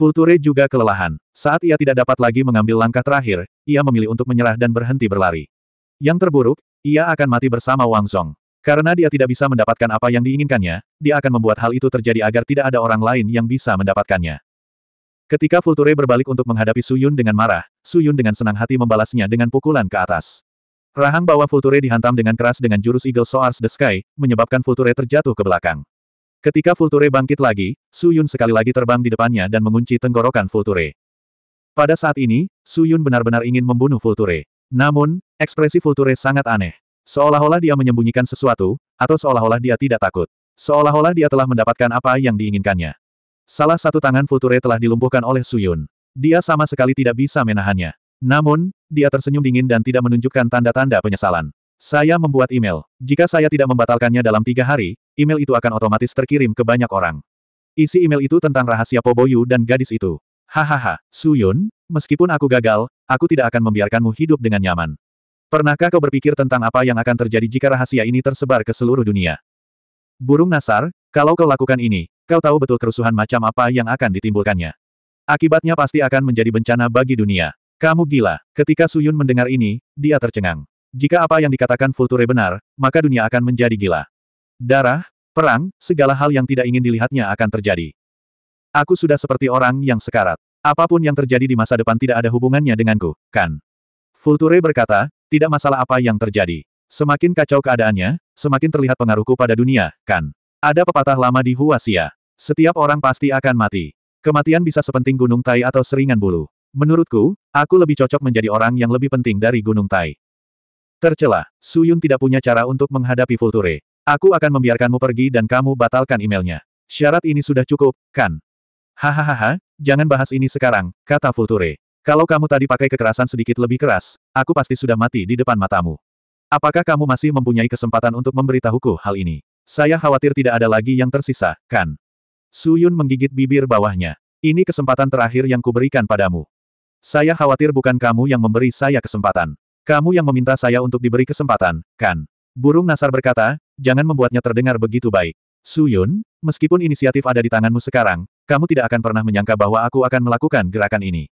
Vulture juga kelelahan. Saat ia tidak dapat lagi mengambil langkah terakhir, ia memilih untuk menyerah dan berhenti berlari. Yang terburuk, ia akan mati bersama Wang Zong. Karena dia tidak bisa mendapatkan apa yang diinginkannya, dia akan membuat hal itu terjadi agar tidak ada orang lain yang bisa mendapatkannya. Ketika Vulture berbalik untuk menghadapi Suyun dengan marah, Suyun dengan senang hati membalasnya dengan pukulan ke atas. Rahang bawah Vulture dihantam dengan keras dengan jurus Eagle Soars the Sky, menyebabkan Vulture terjatuh ke belakang. Ketika Vulture bangkit lagi, Su Yun sekali lagi terbang di depannya dan mengunci tenggorokan Vulture. Pada saat ini, Su Yun benar-benar ingin membunuh Vulture. Namun, ekspresi Vulture sangat aneh. Seolah-olah dia menyembunyikan sesuatu, atau seolah-olah dia tidak takut. Seolah-olah dia telah mendapatkan apa yang diinginkannya. Salah satu tangan Vulture telah dilumpuhkan oleh Su Yun. Dia sama sekali tidak bisa menahannya. Namun, dia tersenyum dingin dan tidak menunjukkan tanda-tanda penyesalan. Saya membuat email. Jika saya tidak membatalkannya dalam tiga hari, email itu akan otomatis terkirim ke banyak orang. Isi email itu tentang rahasia Poboyu dan gadis itu. Hahaha, Suyun, meskipun aku gagal, aku tidak akan membiarkanmu hidup dengan nyaman. Pernahkah kau berpikir tentang apa yang akan terjadi jika rahasia ini tersebar ke seluruh dunia? Burung Nasar, kalau kau lakukan ini, kau tahu betul kerusuhan macam apa yang akan ditimbulkannya. Akibatnya pasti akan menjadi bencana bagi dunia. Kamu gila. Ketika Suyun mendengar ini, dia tercengang. Jika apa yang dikatakan Fulture benar, maka dunia akan menjadi gila. Darah, perang, segala hal yang tidak ingin dilihatnya akan terjadi. Aku sudah seperti orang yang sekarat. Apapun yang terjadi di masa depan tidak ada hubungannya denganku, kan? Fulture berkata, tidak masalah apa yang terjadi. Semakin kacau keadaannya, semakin terlihat pengaruhku pada dunia, kan? Ada pepatah lama di Huasia. Setiap orang pasti akan mati. Kematian bisa sepenting gunung tai atau seringan bulu. Menurutku, aku lebih cocok menjadi orang yang lebih penting dari gunung tai. Tercelah, Suyun tidak punya cara untuk menghadapi Fulture. Aku akan membiarkanmu pergi dan kamu batalkan emailnya. Syarat ini sudah cukup, kan? Hahaha, jangan bahas ini sekarang, kata Fulture. Kalau kamu tadi pakai kekerasan sedikit lebih keras, aku pasti sudah mati di depan matamu. Apakah kamu masih mempunyai kesempatan untuk memberitahuku hal ini? Saya khawatir tidak ada lagi yang tersisa, kan? Suyun menggigit bibir bawahnya. Ini kesempatan terakhir yang kuberikan padamu. Saya khawatir bukan kamu yang memberi saya kesempatan. Kamu yang meminta saya untuk diberi kesempatan, kan? Burung Nasar berkata, jangan membuatnya terdengar begitu baik. Su Yun. meskipun inisiatif ada di tanganmu sekarang, kamu tidak akan pernah menyangka bahwa aku akan melakukan gerakan ini.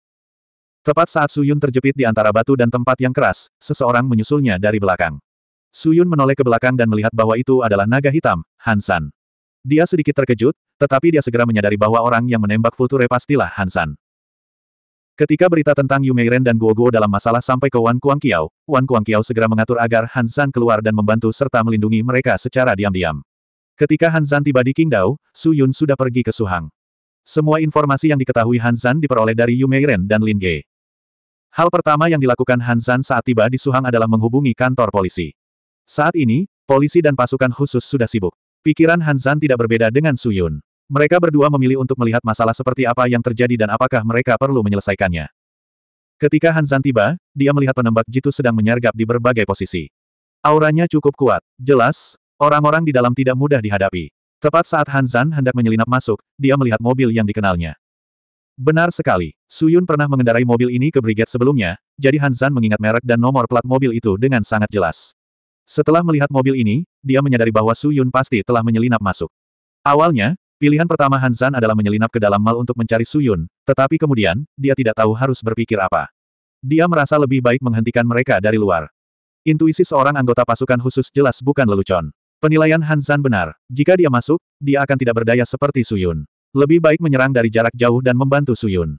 Tepat saat Su Yun terjepit di antara batu dan tempat yang keras, seseorang menyusulnya dari belakang. Su Yun menoleh ke belakang dan melihat bahwa itu adalah naga hitam, Hansan. Dia sedikit terkejut, tetapi dia segera menyadari bahwa orang yang menembak Vulture pastilah Hansan. Ketika berita tentang Yu Meiren dan Guo Guo dalam masalah sampai ke Wan Kuang Kiao, Wan Kuang Kiao segera mengatur agar Han Zhan keluar dan membantu serta melindungi mereka secara diam-diam. Ketika Han Zhan tiba di Qingdao, Su Yun sudah pergi ke Suhang. Semua informasi yang diketahui Han Zhan diperoleh dari Yu Meiren dan Lin Ge. Hal pertama yang dilakukan Han Zhan saat tiba di Suhang adalah menghubungi kantor polisi. Saat ini, polisi dan pasukan khusus sudah sibuk. Pikiran Han Zhan tidak berbeda dengan Su Yun. Mereka berdua memilih untuk melihat masalah seperti apa yang terjadi dan apakah mereka perlu menyelesaikannya. Ketika Hansan tiba, dia melihat penembak jitu sedang menyergap di berbagai posisi. Auranya cukup kuat. Jelas, orang-orang di dalam tidak mudah dihadapi. Tepat saat Hansan hendak menyelinap masuk, dia melihat mobil yang dikenalnya. Benar sekali, Suyun pernah mengendarai mobil ini ke brigade sebelumnya, jadi Hansan mengingat merek dan nomor plat mobil itu dengan sangat jelas. Setelah melihat mobil ini, dia menyadari bahwa Suyun pasti telah menyelinap masuk. Awalnya, Pilihan pertama Han Zan adalah menyelinap ke dalam mal untuk mencari Su Yun, tetapi kemudian, dia tidak tahu harus berpikir apa. Dia merasa lebih baik menghentikan mereka dari luar. Intuisi seorang anggota pasukan khusus jelas bukan lelucon. Penilaian Han Zan benar. Jika dia masuk, dia akan tidak berdaya seperti Su Yun. Lebih baik menyerang dari jarak jauh dan membantu Su Yun.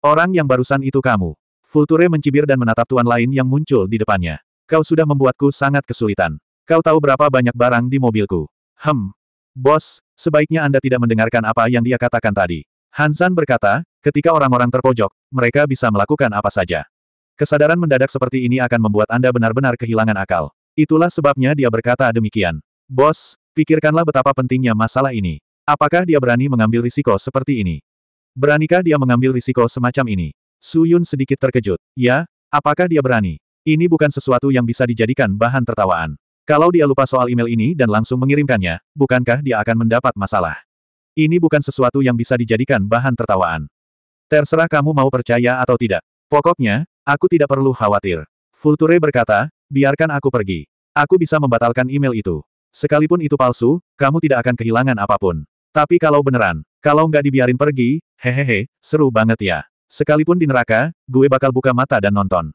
Orang yang barusan itu kamu. Fulture mencibir dan menatap tuan lain yang muncul di depannya. Kau sudah membuatku sangat kesulitan. Kau tahu berapa banyak barang di mobilku. Hem, Bos, sebaiknya Anda tidak mendengarkan apa yang dia katakan tadi. Hansan berkata, ketika orang-orang terpojok, mereka bisa melakukan apa saja. Kesadaran mendadak seperti ini akan membuat Anda benar-benar kehilangan akal. Itulah sebabnya dia berkata demikian. Bos, pikirkanlah betapa pentingnya masalah ini. Apakah dia berani mengambil risiko seperti ini? Beranikah dia mengambil risiko semacam ini? Su Yun sedikit terkejut. Ya, apakah dia berani? Ini bukan sesuatu yang bisa dijadikan bahan tertawaan. Kalau dia lupa soal email ini dan langsung mengirimkannya, bukankah dia akan mendapat masalah? Ini bukan sesuatu yang bisa dijadikan bahan tertawaan. Terserah kamu mau percaya atau tidak. Pokoknya, aku tidak perlu khawatir. Fulture berkata, biarkan aku pergi. Aku bisa membatalkan email itu. Sekalipun itu palsu, kamu tidak akan kehilangan apapun. Tapi kalau beneran, kalau nggak dibiarin pergi, hehehe, seru banget ya. Sekalipun di neraka, gue bakal buka mata dan nonton.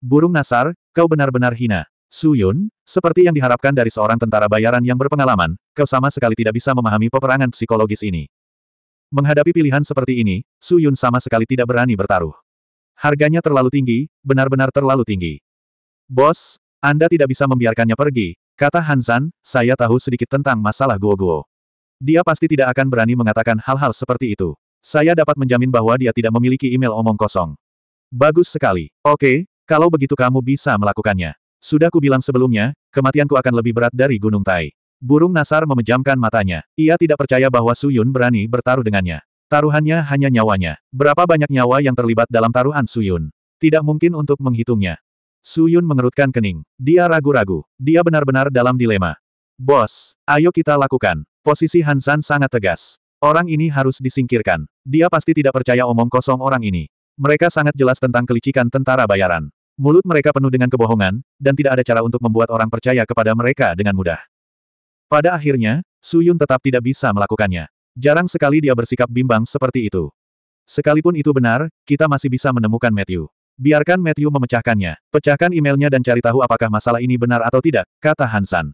Burung Nasar, kau benar-benar hina. Su Yun, seperti yang diharapkan dari seorang tentara bayaran yang berpengalaman, kau sama sekali tidak bisa memahami peperangan psikologis ini. Menghadapi pilihan seperti ini, Su Yun sama sekali tidak berani bertaruh. Harganya terlalu tinggi, benar-benar terlalu tinggi. Bos, Anda tidak bisa membiarkannya pergi, kata Hansan, saya tahu sedikit tentang masalah Guo-Guo. Dia pasti tidak akan berani mengatakan hal-hal seperti itu. Saya dapat menjamin bahwa dia tidak memiliki email omong kosong. Bagus sekali. Oke, kalau begitu kamu bisa melakukannya. Sudah kubilang sebelumnya, kematianku akan lebih berat dari Gunung Tai. Burung Nasar memejamkan matanya. Ia tidak percaya bahwa Su Yun berani bertaruh dengannya. Taruhannya hanya nyawanya. Berapa banyak nyawa yang terlibat dalam taruhan Su Yun? Tidak mungkin untuk menghitungnya. Su Yun mengerutkan kening. Dia ragu-ragu. Dia benar-benar dalam dilema. Bos, ayo kita lakukan. Posisi Hansan sangat tegas. Orang ini harus disingkirkan. Dia pasti tidak percaya omong kosong orang ini. Mereka sangat jelas tentang kelicikan tentara bayaran. Mulut mereka penuh dengan kebohongan, dan tidak ada cara untuk membuat orang percaya kepada mereka dengan mudah. Pada akhirnya, Su Yun tetap tidak bisa melakukannya. Jarang sekali dia bersikap bimbang seperti itu. Sekalipun itu benar, kita masih bisa menemukan Matthew. Biarkan Matthew memecahkannya. Pecahkan emailnya dan cari tahu apakah masalah ini benar atau tidak, kata Hansan.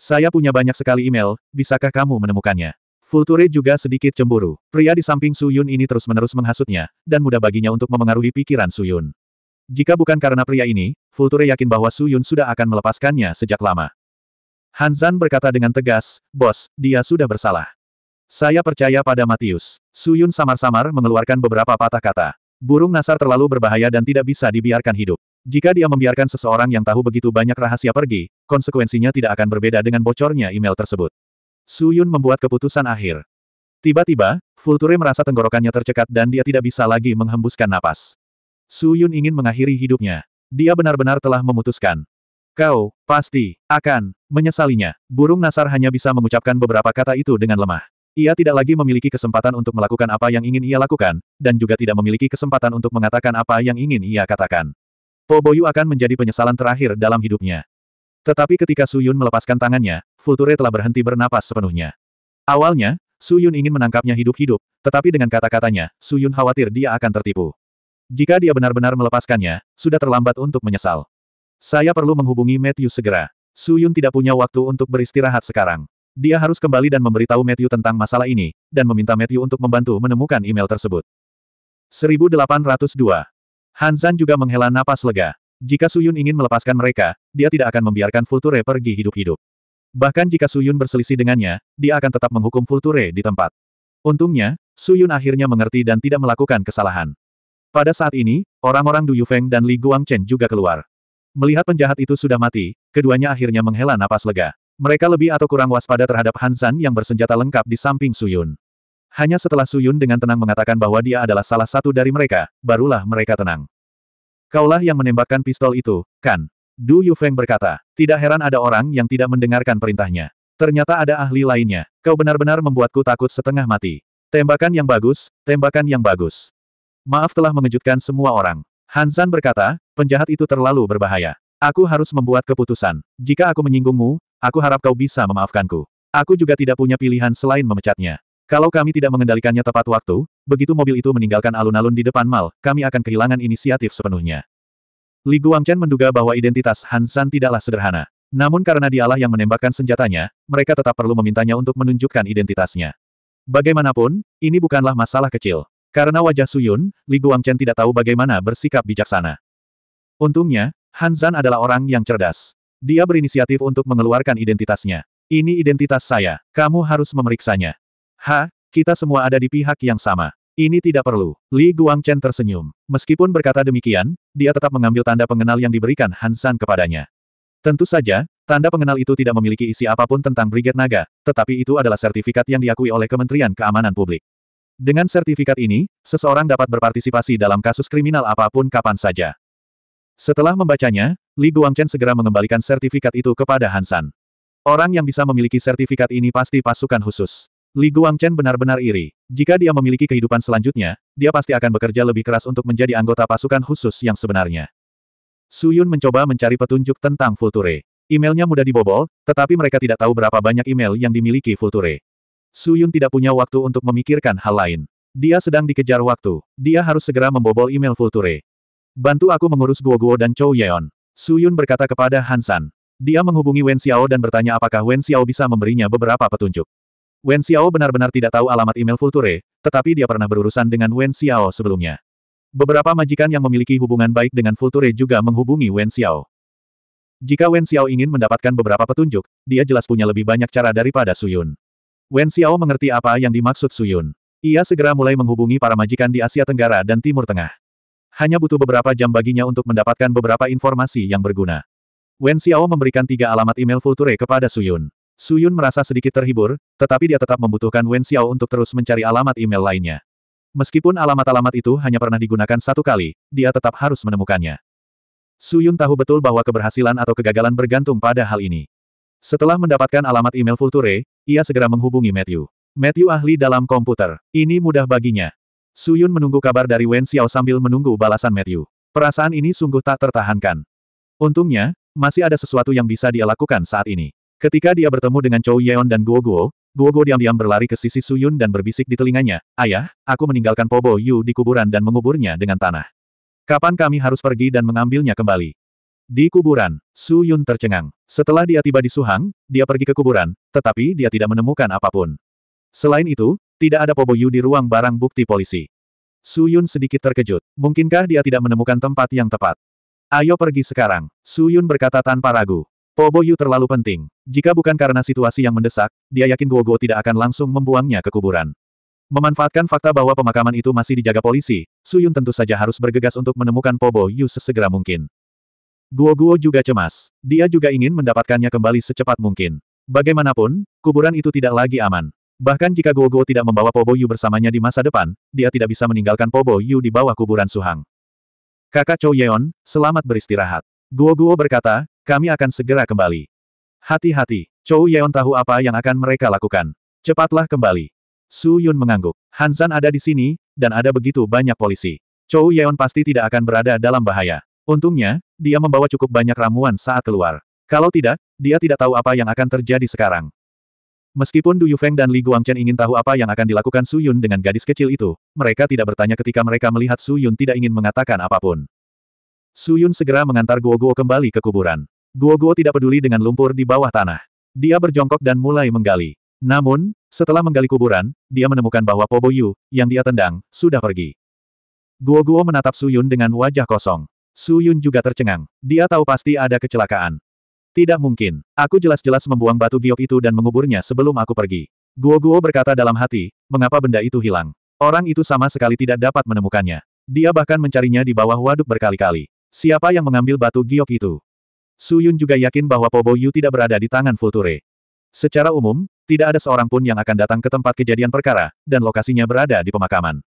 Saya punya banyak sekali email, bisakah kamu menemukannya? Fulture juga sedikit cemburu. Pria di samping Su Yun ini terus-menerus menghasutnya, dan mudah baginya untuk memengaruhi pikiran Su Yun. Jika bukan karena pria ini, Fulture yakin bahwa Su Yun sudah akan melepaskannya sejak lama. Han Zan berkata dengan tegas, Bos, dia sudah bersalah. Saya percaya pada Matius. Su Yun samar-samar mengeluarkan beberapa patah kata. Burung nasar terlalu berbahaya dan tidak bisa dibiarkan hidup. Jika dia membiarkan seseorang yang tahu begitu banyak rahasia pergi, konsekuensinya tidak akan berbeda dengan bocornya email tersebut. Su Yun membuat keputusan akhir. Tiba-tiba, Fulture merasa tenggorokannya tercekat dan dia tidak bisa lagi menghembuskan napas. Su Yun ingin mengakhiri hidupnya. Dia benar-benar telah memutuskan. Kau, pasti, akan, menyesalinya. Burung Nasar hanya bisa mengucapkan beberapa kata itu dengan lemah. Ia tidak lagi memiliki kesempatan untuk melakukan apa yang ingin ia lakukan, dan juga tidak memiliki kesempatan untuk mengatakan apa yang ingin ia katakan. Po akan menjadi penyesalan terakhir dalam hidupnya. Tetapi ketika Su Yun melepaskan tangannya, Future telah berhenti bernapas sepenuhnya. Awalnya, Su Yun ingin menangkapnya hidup-hidup, tetapi dengan kata-katanya, Su Yun khawatir dia akan tertipu. Jika dia benar-benar melepaskannya, sudah terlambat untuk menyesal. Saya perlu menghubungi Matthew segera. Su Yun tidak punya waktu untuk beristirahat sekarang. Dia harus kembali dan memberitahu Matthew tentang masalah ini, dan meminta Matthew untuk membantu menemukan email tersebut. 1802. Han Zan juga menghela napas lega. Jika Su Yun ingin melepaskan mereka, dia tidak akan membiarkan Fulture pergi hidup-hidup. Bahkan jika Su Yun berselisih dengannya, dia akan tetap menghukum Fulture di tempat. Untungnya, Su Yun akhirnya mengerti dan tidak melakukan kesalahan. Pada saat ini, orang-orang Du Yufeng dan Li Guangchen juga keluar. Melihat penjahat itu sudah mati, keduanya akhirnya menghela napas lega. Mereka lebih atau kurang waspada terhadap Han San yang bersenjata lengkap di samping Suyun. Hanya setelah Suyun dengan tenang mengatakan bahwa dia adalah salah satu dari mereka, barulah mereka tenang. Kaulah yang menembakkan pistol itu, kan? Du Yufeng berkata, tidak heran ada orang yang tidak mendengarkan perintahnya. Ternyata ada ahli lainnya. Kau benar-benar membuatku takut setengah mati. Tembakan yang bagus, tembakan yang bagus. Maaf telah mengejutkan semua orang. Hansan berkata, penjahat itu terlalu berbahaya. Aku harus membuat keputusan. Jika aku menyinggungmu, aku harap kau bisa memaafkanku. Aku juga tidak punya pilihan selain memecatnya. Kalau kami tidak mengendalikannya tepat waktu, begitu mobil itu meninggalkan alun-alun di depan mal, kami akan kehilangan inisiatif sepenuhnya. Li Guangchen menduga bahwa identitas Hansan tidaklah sederhana. Namun karena dialah yang menembakkan senjatanya, mereka tetap perlu memintanya untuk menunjukkan identitasnya. Bagaimanapun, ini bukanlah masalah kecil. Karena wajah Suyun, Li Guangchen tidak tahu bagaimana bersikap bijaksana. Untungnya, Han Zan adalah orang yang cerdas. Dia berinisiatif untuk mengeluarkan identitasnya. Ini identitas saya. Kamu harus memeriksanya. Ha, kita semua ada di pihak yang sama. Ini tidak perlu. Li Guangchen tersenyum. Meskipun berkata demikian, dia tetap mengambil tanda pengenal yang diberikan Han Zan kepadanya. Tentu saja, tanda pengenal itu tidak memiliki isi apapun tentang Brigade Naga, tetapi itu adalah sertifikat yang diakui oleh Kementerian Keamanan Publik. Dengan sertifikat ini, seseorang dapat berpartisipasi dalam kasus kriminal apapun kapan saja. Setelah membacanya, Li Guangchen segera mengembalikan sertifikat itu kepada Hansan. Orang yang bisa memiliki sertifikat ini pasti pasukan khusus. Li Guangchen benar-benar iri. Jika dia memiliki kehidupan selanjutnya, dia pasti akan bekerja lebih keras untuk menjadi anggota pasukan khusus yang sebenarnya. Su Yun mencoba mencari petunjuk tentang Fulture. Emailnya mudah dibobol, tetapi mereka tidak tahu berapa banyak email yang dimiliki Fulture. Su Yun tidak punya waktu untuk memikirkan hal lain. Dia sedang dikejar waktu. Dia harus segera membobol email Vulture. Bantu aku mengurus Guo-Guo dan Chou Yeon. Su Yun berkata kepada Han Dia menghubungi Wen Xiao dan bertanya apakah Wen Xiao bisa memberinya beberapa petunjuk. Wen Xiao benar-benar tidak tahu alamat email Vulture, tetapi dia pernah berurusan dengan Wen Xiao sebelumnya. Beberapa majikan yang memiliki hubungan baik dengan Vulture juga menghubungi Wen Xiao. Jika Wen Xiao ingin mendapatkan beberapa petunjuk, dia jelas punya lebih banyak cara daripada Su Yun. Wen Xiao mengerti apa yang dimaksud Suyun. Ia segera mulai menghubungi para majikan di Asia Tenggara dan Timur Tengah. Hanya butuh beberapa jam baginya untuk mendapatkan beberapa informasi yang berguna. Wen Xiao memberikan tiga alamat email Vulture kepada Suyun. Suyun merasa sedikit terhibur, tetapi dia tetap membutuhkan Wen Xiao untuk terus mencari alamat email lainnya. Meskipun alamat-alamat itu hanya pernah digunakan satu kali, dia tetap harus menemukannya. Suyun tahu betul bahwa keberhasilan atau kegagalan bergantung pada hal ini. Setelah mendapatkan alamat email Vulture, ia segera menghubungi Matthew. Matthew ahli dalam komputer. Ini mudah baginya. Suyun menunggu kabar dari Wen Xiao sambil menunggu balasan Matthew. Perasaan ini sungguh tak tertahankan. Untungnya, masih ada sesuatu yang bisa dia lakukan saat ini. Ketika dia bertemu dengan Chou Yeon dan Guo Guo, Guo Guo diam-diam berlari ke sisi Suyun dan berbisik di telinganya, Ayah, aku meninggalkan Pobo Yu di kuburan dan menguburnya dengan tanah. Kapan kami harus pergi dan mengambilnya kembali? Di kuburan, Su Yun tercengang. Setelah dia tiba di Suhang, dia pergi ke kuburan, tetapi dia tidak menemukan apapun. Selain itu, tidak ada Poboyu di ruang barang bukti polisi. Su Yun sedikit terkejut. Mungkinkah dia tidak menemukan tempat yang tepat? Ayo pergi sekarang, Su Yun berkata tanpa ragu. Poboyu terlalu penting. Jika bukan karena situasi yang mendesak, dia yakin Guo tidak akan langsung membuangnya ke kuburan. Memanfaatkan fakta bahwa pemakaman itu masih dijaga polisi, Suyun tentu saja harus bergegas untuk menemukan Poboyu sesegera mungkin. Guo-Guo juga cemas. Dia juga ingin mendapatkannya kembali secepat mungkin. Bagaimanapun, kuburan itu tidak lagi aman. Bahkan jika Guo-Guo tidak membawa Pobo Yu bersamanya di masa depan, dia tidak bisa meninggalkan Pobo Yu di bawah kuburan Suhang. Kakak Chou Yeon, selamat beristirahat. Guo-Guo berkata, kami akan segera kembali. Hati-hati, Chou Yeon tahu apa yang akan mereka lakukan. Cepatlah kembali. Su Yun mengangguk. Hansan ada di sini, dan ada begitu banyak polisi. Chou Yeon pasti tidak akan berada dalam bahaya. Untungnya, dia membawa cukup banyak ramuan saat keluar. Kalau tidak, dia tidak tahu apa yang akan terjadi sekarang. Meskipun Du Yufeng dan Li Guangchen ingin tahu apa yang akan dilakukan Su Yun dengan gadis kecil itu, mereka tidak bertanya ketika mereka melihat Su Yun tidak ingin mengatakan apapun. Su Yun segera mengantar Guo-Guo kembali ke kuburan. Guo-Guo tidak peduli dengan lumpur di bawah tanah. Dia berjongkok dan mulai menggali. Namun, setelah menggali kuburan, dia menemukan bahwa Po Yu, yang dia tendang, sudah pergi. Guo-Guo menatap Su Yun dengan wajah kosong. Su Yun juga tercengang. Dia tahu pasti ada kecelakaan. Tidak mungkin. Aku jelas-jelas membuang batu giok itu dan menguburnya sebelum aku pergi. Guo-guo berkata dalam hati, mengapa benda itu hilang. Orang itu sama sekali tidak dapat menemukannya. Dia bahkan mencarinya di bawah waduk berkali-kali. Siapa yang mengambil batu giok itu? Su Yun juga yakin bahwa Pobo Yu tidak berada di tangan Fulture. Secara umum, tidak ada seorang pun yang akan datang ke tempat kejadian perkara, dan lokasinya berada di pemakaman.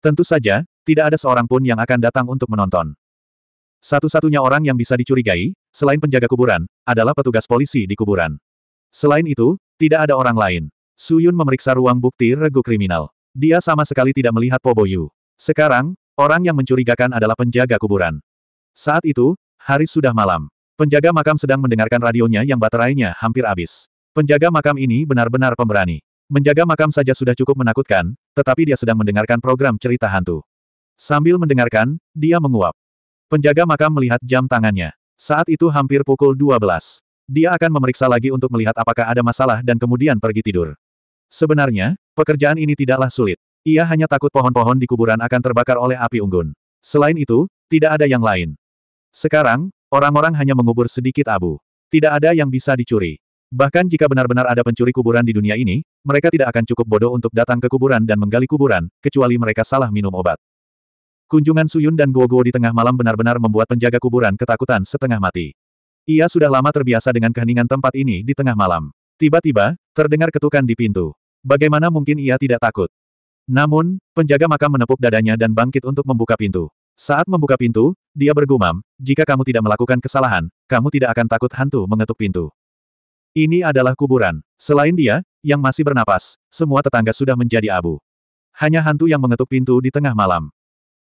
Tentu saja, tidak ada seorang pun yang akan datang untuk menonton. Satu-satunya orang yang bisa dicurigai, selain penjaga kuburan, adalah petugas polisi di kuburan. Selain itu, tidak ada orang lain. Suyun memeriksa ruang bukti regu kriminal. Dia sama sekali tidak melihat Po Boyu. Sekarang, orang yang mencurigakan adalah penjaga kuburan. Saat itu, hari sudah malam. Penjaga makam sedang mendengarkan radionya yang baterainya hampir habis. Penjaga makam ini benar-benar pemberani. Menjaga makam saja sudah cukup menakutkan, tetapi dia sedang mendengarkan program cerita hantu. Sambil mendengarkan, dia menguap. Penjaga makam melihat jam tangannya. Saat itu hampir pukul 12. Dia akan memeriksa lagi untuk melihat apakah ada masalah dan kemudian pergi tidur. Sebenarnya, pekerjaan ini tidaklah sulit. Ia hanya takut pohon-pohon di kuburan akan terbakar oleh api unggun. Selain itu, tidak ada yang lain. Sekarang, orang-orang hanya mengubur sedikit abu. Tidak ada yang bisa dicuri. Bahkan jika benar-benar ada pencuri kuburan di dunia ini, mereka tidak akan cukup bodoh untuk datang ke kuburan dan menggali kuburan, kecuali mereka salah minum obat. Kunjungan Suyun dan Guo-Guo di tengah malam benar-benar membuat penjaga kuburan ketakutan setengah mati. Ia sudah lama terbiasa dengan keheningan tempat ini di tengah malam. Tiba-tiba, terdengar ketukan di pintu. Bagaimana mungkin ia tidak takut? Namun, penjaga makam menepuk dadanya dan bangkit untuk membuka pintu. Saat membuka pintu, dia bergumam, jika kamu tidak melakukan kesalahan, kamu tidak akan takut hantu mengetuk pintu. Ini adalah kuburan. Selain dia, yang masih bernapas, semua tetangga sudah menjadi abu. Hanya hantu yang mengetuk pintu di tengah malam.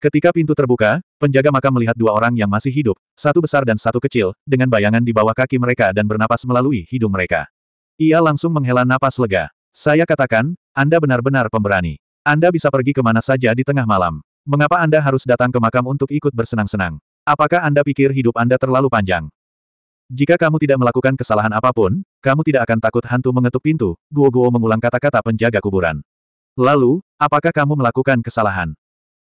Ketika pintu terbuka, penjaga makam melihat dua orang yang masih hidup, satu besar dan satu kecil, dengan bayangan di bawah kaki mereka dan bernapas melalui hidung mereka. Ia langsung menghela napas lega. Saya katakan, Anda benar-benar pemberani. Anda bisa pergi kemana saja di tengah malam. Mengapa Anda harus datang ke makam untuk ikut bersenang-senang? Apakah Anda pikir hidup Anda terlalu panjang? Jika kamu tidak melakukan kesalahan apapun, kamu tidak akan takut hantu mengetuk pintu, Guo Guo mengulang kata-kata penjaga kuburan. Lalu, apakah kamu melakukan kesalahan?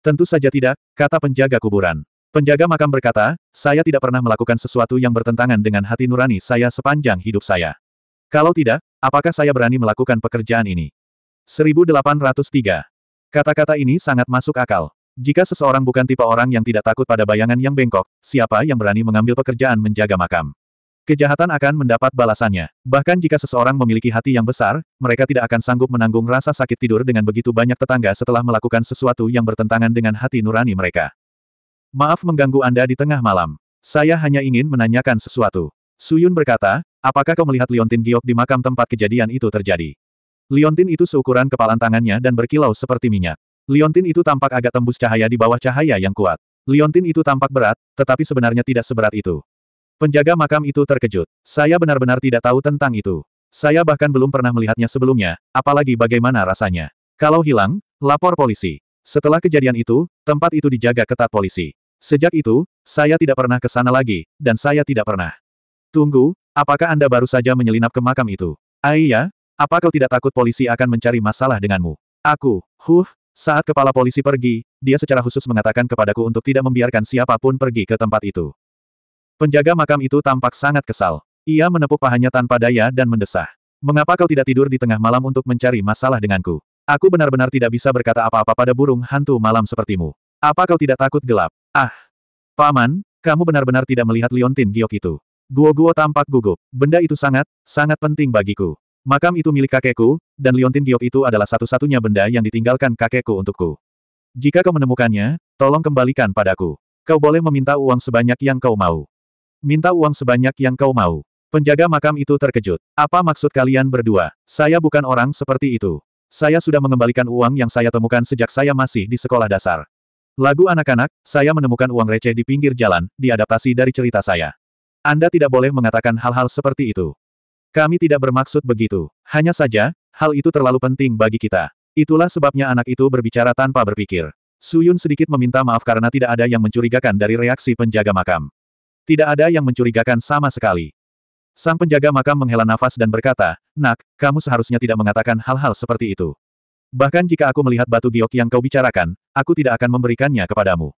Tentu saja tidak, kata penjaga kuburan. Penjaga makam berkata, saya tidak pernah melakukan sesuatu yang bertentangan dengan hati nurani saya sepanjang hidup saya. Kalau tidak, apakah saya berani melakukan pekerjaan ini? 1803. Kata-kata ini sangat masuk akal. Jika seseorang bukan tipe orang yang tidak takut pada bayangan yang bengkok, siapa yang berani mengambil pekerjaan menjaga makam? Kejahatan akan mendapat balasannya. Bahkan jika seseorang memiliki hati yang besar, mereka tidak akan sanggup menanggung rasa sakit tidur dengan begitu banyak tetangga setelah melakukan sesuatu yang bertentangan dengan hati nurani mereka. Maaf mengganggu Anda di tengah malam. Saya hanya ingin menanyakan sesuatu. Suyun berkata, apakah kau melihat Liontin Giok di makam tempat kejadian itu terjadi? Liontin itu seukuran kepalan tangannya dan berkilau seperti minyak. Liontin itu tampak agak tembus cahaya di bawah cahaya yang kuat. Liontin itu tampak berat, tetapi sebenarnya tidak seberat itu. Penjaga makam itu terkejut. Saya benar-benar tidak tahu tentang itu. Saya bahkan belum pernah melihatnya sebelumnya, apalagi bagaimana rasanya. Kalau hilang, lapor polisi. Setelah kejadian itu, tempat itu dijaga ketat polisi. Sejak itu, saya tidak pernah ke sana lagi, dan saya tidak pernah. Tunggu, apakah Anda baru saja menyelinap ke makam itu? Aiyah, ah apa kau tidak takut polisi akan mencari masalah denganmu? Aku, huh, saat kepala polisi pergi, dia secara khusus mengatakan kepadaku untuk tidak membiarkan siapapun pergi ke tempat itu. Penjaga makam itu tampak sangat kesal. Ia menepuk pahanya tanpa daya dan mendesah. Mengapa kau tidak tidur di tengah malam untuk mencari masalah denganku? Aku benar-benar tidak bisa berkata apa-apa pada burung hantu malam sepertimu. Apa kau tidak takut gelap? Ah! Paman, kamu benar-benar tidak melihat liontin giok itu. Guo-guo tampak gugup. Benda itu sangat, sangat penting bagiku. Makam itu milik kakekku, dan liontin giok itu adalah satu-satunya benda yang ditinggalkan kakekku untukku. Jika kau menemukannya, tolong kembalikan padaku. Kau boleh meminta uang sebanyak yang kau mau. Minta uang sebanyak yang kau mau. Penjaga makam itu terkejut. Apa maksud kalian berdua? Saya bukan orang seperti itu. Saya sudah mengembalikan uang yang saya temukan sejak saya masih di sekolah dasar. Lagu anak-anak, saya menemukan uang receh di pinggir jalan, diadaptasi dari cerita saya. Anda tidak boleh mengatakan hal-hal seperti itu. Kami tidak bermaksud begitu. Hanya saja, hal itu terlalu penting bagi kita. Itulah sebabnya anak itu berbicara tanpa berpikir. Suyun sedikit meminta maaf karena tidak ada yang mencurigakan dari reaksi penjaga makam. Tidak ada yang mencurigakan sama sekali. Sang penjaga makam menghela nafas dan berkata, Nak, kamu seharusnya tidak mengatakan hal-hal seperti itu. Bahkan jika aku melihat batu giok yang kau bicarakan, aku tidak akan memberikannya kepadamu.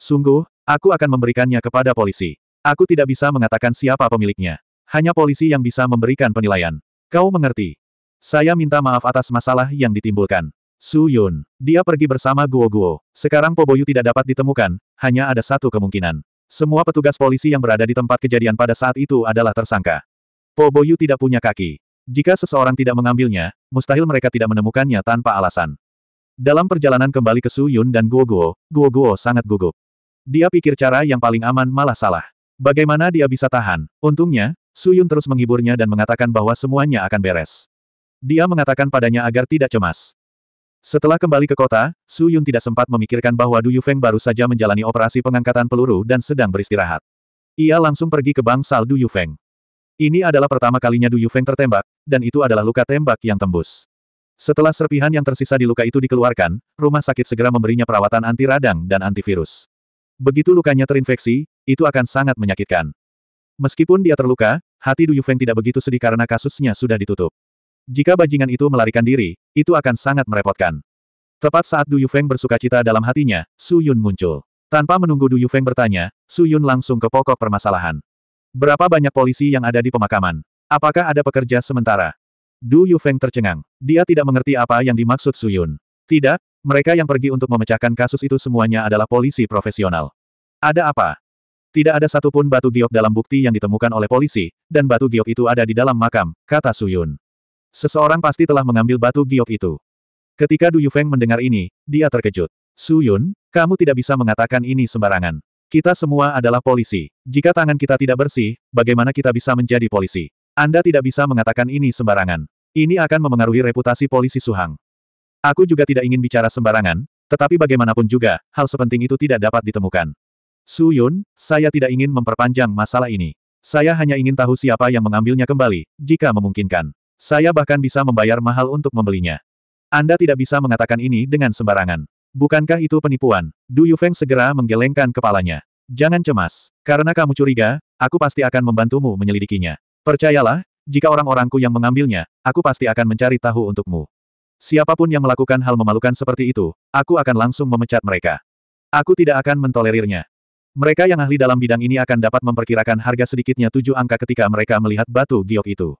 Sungguh, aku akan memberikannya kepada polisi. Aku tidak bisa mengatakan siapa pemiliknya. Hanya polisi yang bisa memberikan penilaian. Kau mengerti? Saya minta maaf atas masalah yang ditimbulkan. Su Yun. Dia pergi bersama Guo Guo. Sekarang Poboyu tidak dapat ditemukan, hanya ada satu kemungkinan. Semua petugas polisi yang berada di tempat kejadian pada saat itu adalah tersangka. Po Boyu tidak punya kaki. Jika seseorang tidak mengambilnya, mustahil mereka tidak menemukannya tanpa alasan. Dalam perjalanan kembali ke Su Yun dan Guo Guo, Guo Guo sangat gugup. Dia pikir cara yang paling aman malah salah. Bagaimana dia bisa tahan? Untungnya, Su Yun terus menghiburnya dan mengatakan bahwa semuanya akan beres. Dia mengatakan padanya agar tidak cemas. Setelah kembali ke kota, Su Yun tidak sempat memikirkan bahwa Du Yufeng baru saja menjalani operasi pengangkatan peluru dan sedang beristirahat. Ia langsung pergi ke bangsal Du Yufeng. Ini adalah pertama kalinya Du Yufeng tertembak, dan itu adalah luka tembak yang tembus. Setelah serpihan yang tersisa di luka itu dikeluarkan, rumah sakit segera memberinya perawatan anti radang dan antivirus. Begitu lukanya terinfeksi, itu akan sangat menyakitkan. Meskipun dia terluka, hati Du Yufeng tidak begitu sedih karena kasusnya sudah ditutup. Jika bajingan itu melarikan diri, itu akan sangat merepotkan. Tepat saat Du Yufeng bersuka cita dalam hatinya, Su Yun muncul. Tanpa menunggu Du Yufeng bertanya, Su Yun langsung ke pokok permasalahan. Berapa banyak polisi yang ada di pemakaman? Apakah ada pekerja sementara? Du Yufeng tercengang. Dia tidak mengerti apa yang dimaksud Su Yun. Tidak, mereka yang pergi untuk memecahkan kasus itu semuanya adalah polisi profesional. Ada apa? Tidak ada satupun batu giok dalam bukti yang ditemukan oleh polisi, dan batu giok itu ada di dalam makam, kata Su Yun. Seseorang pasti telah mengambil batu giok itu. Ketika Du Yufeng mendengar ini, dia terkejut. Su Yun, kamu tidak bisa mengatakan ini sembarangan. Kita semua adalah polisi. Jika tangan kita tidak bersih, bagaimana kita bisa menjadi polisi? Anda tidak bisa mengatakan ini sembarangan. Ini akan memengaruhi reputasi polisi Suhang. Aku juga tidak ingin bicara sembarangan, tetapi bagaimanapun juga, hal sepenting itu tidak dapat ditemukan. Su Yun, saya tidak ingin memperpanjang masalah ini. Saya hanya ingin tahu siapa yang mengambilnya kembali, jika memungkinkan. Saya bahkan bisa membayar mahal untuk membelinya. Anda tidak bisa mengatakan ini dengan sembarangan. Bukankah itu penipuan? Du Yufeng segera menggelengkan kepalanya. Jangan cemas. Karena kamu curiga, aku pasti akan membantumu menyelidikinya. Percayalah, jika orang-orangku yang mengambilnya, aku pasti akan mencari tahu untukmu. Siapapun yang melakukan hal memalukan seperti itu, aku akan langsung memecat mereka. Aku tidak akan mentolerirnya. Mereka yang ahli dalam bidang ini akan dapat memperkirakan harga sedikitnya tujuh angka ketika mereka melihat batu giok itu.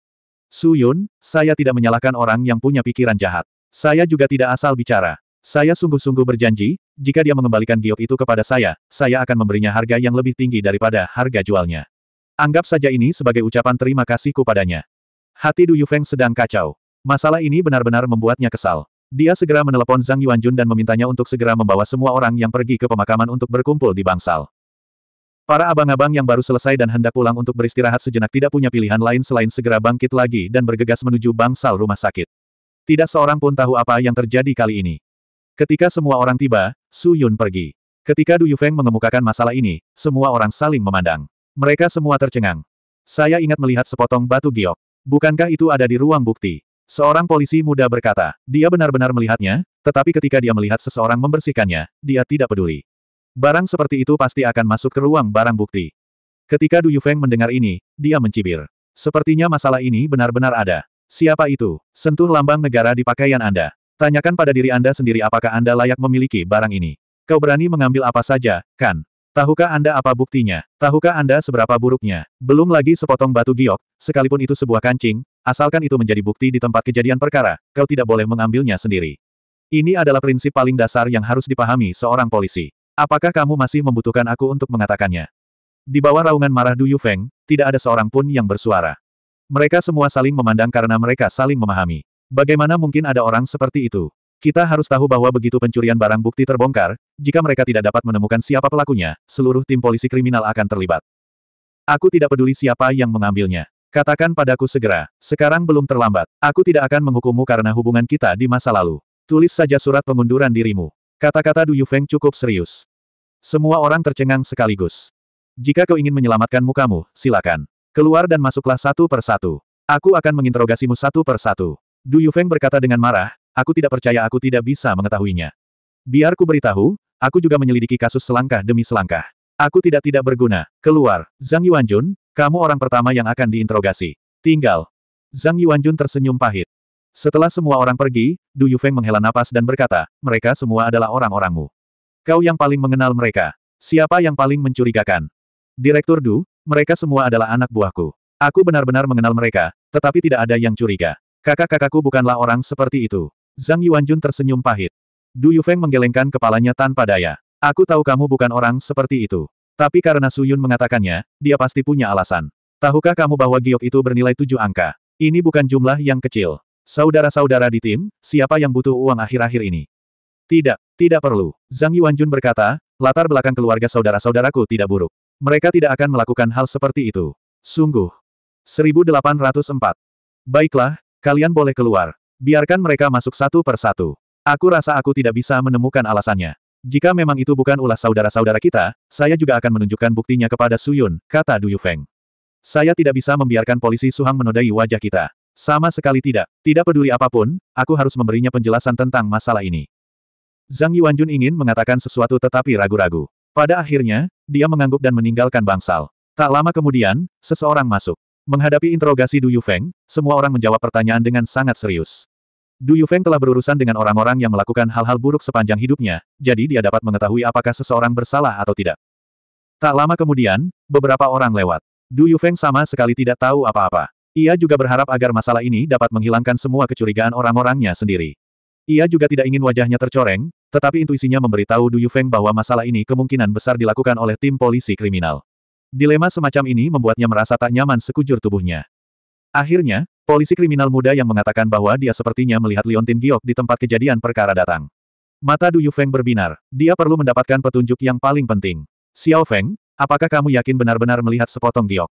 Su Yun, saya tidak menyalahkan orang yang punya pikiran jahat. Saya juga tidak asal bicara. Saya sungguh-sungguh berjanji, jika dia mengembalikan giok itu kepada saya, saya akan memberinya harga yang lebih tinggi daripada harga jualnya. Anggap saja ini sebagai ucapan terima kasihku padanya. Hati Du Yufeng sedang kacau. Masalah ini benar-benar membuatnya kesal. Dia segera menelepon Zhang Yuanjun dan memintanya untuk segera membawa semua orang yang pergi ke pemakaman untuk berkumpul di bangsal. Para abang-abang yang baru selesai dan hendak pulang untuk beristirahat sejenak tidak punya pilihan lain selain segera bangkit lagi dan bergegas menuju bangsal rumah sakit. Tidak seorang pun tahu apa yang terjadi kali ini. Ketika semua orang tiba, Su Yun pergi. Ketika Du Yufeng mengemukakan masalah ini, semua orang saling memandang. Mereka semua tercengang. Saya ingat melihat sepotong batu giok. Bukankah itu ada di ruang bukti? Seorang polisi muda berkata, dia benar-benar melihatnya, tetapi ketika dia melihat seseorang membersihkannya, dia tidak peduli. Barang seperti itu pasti akan masuk ke ruang barang bukti. Ketika Du Yufeng mendengar ini, dia mencibir. Sepertinya masalah ini benar-benar ada. Siapa itu? Sentuh lambang negara di pakaian Anda. Tanyakan pada diri Anda sendiri apakah Anda layak memiliki barang ini. Kau berani mengambil apa saja, kan? Tahukah Anda apa buktinya? Tahukah Anda seberapa buruknya? Belum lagi sepotong batu giok, sekalipun itu sebuah kancing, asalkan itu menjadi bukti di tempat kejadian perkara, kau tidak boleh mengambilnya sendiri. Ini adalah prinsip paling dasar yang harus dipahami seorang polisi. Apakah kamu masih membutuhkan aku untuk mengatakannya? Di bawah raungan marah Du Yufeng, tidak ada seorang pun yang bersuara. Mereka semua saling memandang karena mereka saling memahami. Bagaimana mungkin ada orang seperti itu? Kita harus tahu bahwa begitu pencurian barang bukti terbongkar, jika mereka tidak dapat menemukan siapa pelakunya, seluruh tim polisi kriminal akan terlibat. Aku tidak peduli siapa yang mengambilnya. Katakan padaku segera, sekarang belum terlambat. Aku tidak akan menghukummu karena hubungan kita di masa lalu. Tulis saja surat pengunduran dirimu. Kata-kata Du Yufeng cukup serius. Semua orang tercengang sekaligus. Jika kau ingin menyelamatkan mukamu, silakan. Keluar dan masuklah satu per satu. Aku akan menginterogasimu satu per satu. Du Yufeng berkata dengan marah, aku tidak percaya aku tidak bisa mengetahuinya. Biar ku beritahu, aku juga menyelidiki kasus selangkah demi selangkah. Aku tidak tidak berguna. Keluar, Zhang Yuanjun, kamu orang pertama yang akan diinterogasi. Tinggal. Zhang Yuanjun tersenyum pahit. Setelah semua orang pergi, Du Yufeng menghela napas dan berkata, mereka semua adalah orang-orangmu. Kau yang paling mengenal mereka. Siapa yang paling mencurigakan? Direktur Du, mereka semua adalah anak buahku. Aku benar-benar mengenal mereka, tetapi tidak ada yang curiga. Kakak-kakakku bukanlah orang seperti itu. Zhang Yuanjun tersenyum pahit. Du Yufeng menggelengkan kepalanya tanpa daya. Aku tahu kamu bukan orang seperti itu. Tapi karena Su Yun mengatakannya, dia pasti punya alasan. Tahukah kamu bahwa giok itu bernilai tujuh angka? Ini bukan jumlah yang kecil. Saudara-saudara di tim, siapa yang butuh uang akhir-akhir ini? Tidak, tidak perlu. Zhang Yuanjun berkata, latar belakang keluarga saudara-saudaraku tidak buruk. Mereka tidak akan melakukan hal seperti itu. Sungguh. 1804. Baiklah, kalian boleh keluar. Biarkan mereka masuk satu per satu. Aku rasa aku tidak bisa menemukan alasannya. Jika memang itu bukan ulah saudara-saudara kita, saya juga akan menunjukkan buktinya kepada Suyun, kata Du Yufeng. Saya tidak bisa membiarkan polisi Suhang menodai wajah kita. Sama sekali tidak. Tidak peduli apapun, aku harus memberinya penjelasan tentang masalah ini. Zhang Yuanjun ingin mengatakan sesuatu tetapi ragu-ragu. Pada akhirnya, dia mengangguk dan meninggalkan bangsal. Tak lama kemudian, seseorang masuk. Menghadapi interogasi Du Yufeng, semua orang menjawab pertanyaan dengan sangat serius. Du Yufeng telah berurusan dengan orang-orang yang melakukan hal-hal buruk sepanjang hidupnya, jadi dia dapat mengetahui apakah seseorang bersalah atau tidak. Tak lama kemudian, beberapa orang lewat. Du Yufeng sama sekali tidak tahu apa-apa. Ia juga berharap agar masalah ini dapat menghilangkan semua kecurigaan orang-orangnya sendiri. Ia juga tidak ingin wajahnya tercoreng, tetapi intuisinya memberitahu Du Yufeng bahwa masalah ini kemungkinan besar dilakukan oleh tim polisi kriminal. Dilema semacam ini membuatnya merasa tak nyaman sekujur tubuhnya. Akhirnya, polisi kriminal muda yang mengatakan bahwa dia sepertinya melihat liontin Giok di tempat kejadian perkara datang. Mata Du Yufeng berbinar. Dia perlu mendapatkan petunjuk yang paling penting. Xiao Feng, apakah kamu yakin benar-benar melihat sepotong giok?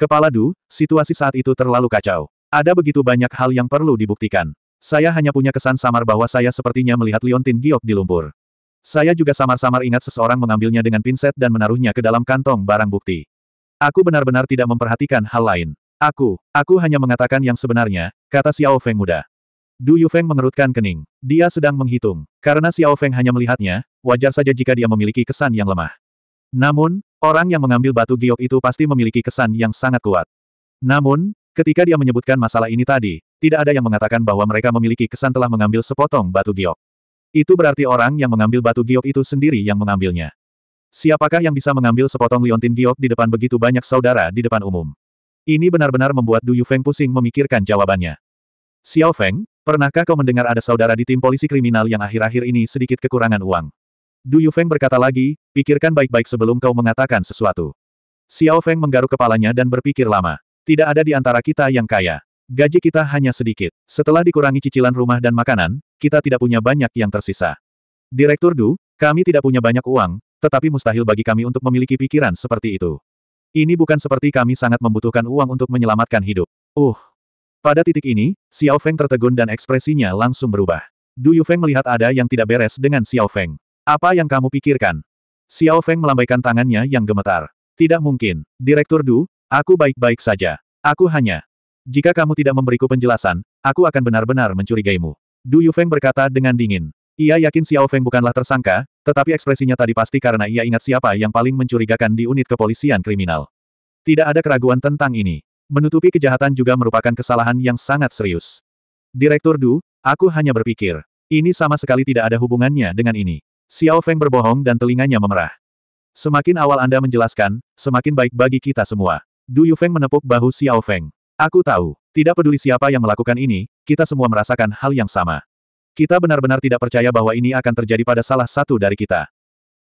Kepala Du, situasi saat itu terlalu kacau. Ada begitu banyak hal yang perlu dibuktikan. Saya hanya punya kesan samar bahwa saya sepertinya melihat Liontin Giok di lumpur. Saya juga samar-samar ingat seseorang mengambilnya dengan pinset dan menaruhnya ke dalam kantong barang bukti. Aku benar-benar tidak memperhatikan hal lain. Aku, aku hanya mengatakan yang sebenarnya, kata Xiao Feng muda. Du Yufeng mengerutkan kening. Dia sedang menghitung. Karena Xiao Feng hanya melihatnya, wajar saja jika dia memiliki kesan yang lemah. Namun, orang yang mengambil batu giok itu pasti memiliki kesan yang sangat kuat. Namun, ketika dia menyebutkan masalah ini tadi, tidak ada yang mengatakan bahwa mereka memiliki kesan telah mengambil sepotong batu giok. Itu berarti orang yang mengambil batu giok itu sendiri yang mengambilnya. Siapakah yang bisa mengambil sepotong liontin giok di depan begitu banyak saudara di depan umum? Ini benar-benar membuat Du Yufeng pusing memikirkan jawabannya. Xiao Feng, pernahkah kau mendengar ada saudara di tim polisi kriminal yang akhir-akhir ini sedikit kekurangan uang? Du Yufeng berkata lagi, pikirkan baik-baik sebelum kau mengatakan sesuatu. Xiao Feng menggaruk kepalanya dan berpikir lama. Tidak ada di antara kita yang kaya. Gaji kita hanya sedikit. Setelah dikurangi cicilan rumah dan makanan, kita tidak punya banyak yang tersisa. Direktur Du, kami tidak punya banyak uang, tetapi mustahil bagi kami untuk memiliki pikiran seperti itu. Ini bukan seperti kami sangat membutuhkan uang untuk menyelamatkan hidup. Uh. Pada titik ini, Xiao Feng tertegun dan ekspresinya langsung berubah. Du Yufeng melihat ada yang tidak beres dengan Xiao Feng. Apa yang kamu pikirkan? Xiao Feng melambaikan tangannya yang gemetar. Tidak mungkin, Direktur Du, aku baik-baik saja. Aku hanya. Jika kamu tidak memberiku penjelasan, aku akan benar-benar mencurigaimu. Du Yufeng berkata dengan dingin. Ia yakin Xiao Feng bukanlah tersangka, tetapi ekspresinya tadi pasti karena ia ingat siapa yang paling mencurigakan di unit kepolisian kriminal. Tidak ada keraguan tentang ini. Menutupi kejahatan juga merupakan kesalahan yang sangat serius. Direktur Du, aku hanya berpikir. Ini sama sekali tidak ada hubungannya dengan ini. Xiao Feng berbohong dan telinganya memerah. Semakin awal Anda menjelaskan, semakin baik bagi kita semua. Du Yufeng menepuk bahu Xiao Feng. Aku tahu, tidak peduli siapa yang melakukan ini, kita semua merasakan hal yang sama. Kita benar-benar tidak percaya bahwa ini akan terjadi pada salah satu dari kita.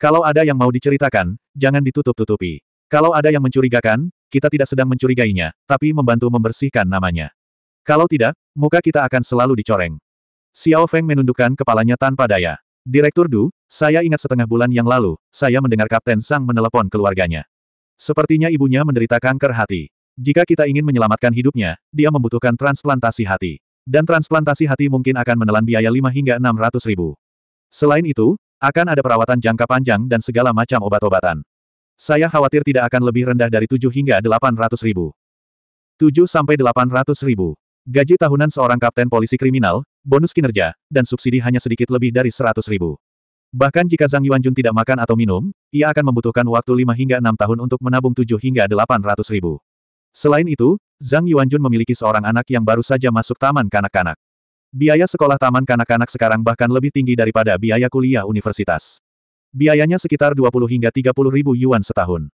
Kalau ada yang mau diceritakan, jangan ditutup-tutupi. Kalau ada yang mencurigakan, kita tidak sedang mencurigainya, tapi membantu membersihkan namanya. Kalau tidak, muka kita akan selalu dicoreng. Xiao Feng menundukkan kepalanya tanpa daya. Direktur Du, saya ingat setengah bulan yang lalu, saya mendengar Kapten Sang menelepon keluarganya. Sepertinya ibunya menderita kanker hati. Jika kita ingin menyelamatkan hidupnya, dia membutuhkan transplantasi hati. Dan transplantasi hati mungkin akan menelan biaya 5 hingga 600 ribu. Selain itu, akan ada perawatan jangka panjang dan segala macam obat-obatan. Saya khawatir tidak akan lebih rendah dari 7 hingga 800 ribu. 7 sampai 800 ribu. Gaji tahunan seorang kapten polisi kriminal, bonus kinerja, dan subsidi hanya sedikit lebih dari 100 ribu. Bahkan jika Zhang Yuanjun tidak makan atau minum, ia akan membutuhkan waktu 5 hingga 6 tahun untuk menabung 7 hingga 800 ribu. Selain itu, Zhang Yuanjun memiliki seorang anak yang baru saja masuk taman kanak-kanak. Biaya sekolah taman kanak-kanak sekarang bahkan lebih tinggi daripada biaya kuliah universitas. Biayanya sekitar 20 hingga 30 ribu yuan setahun.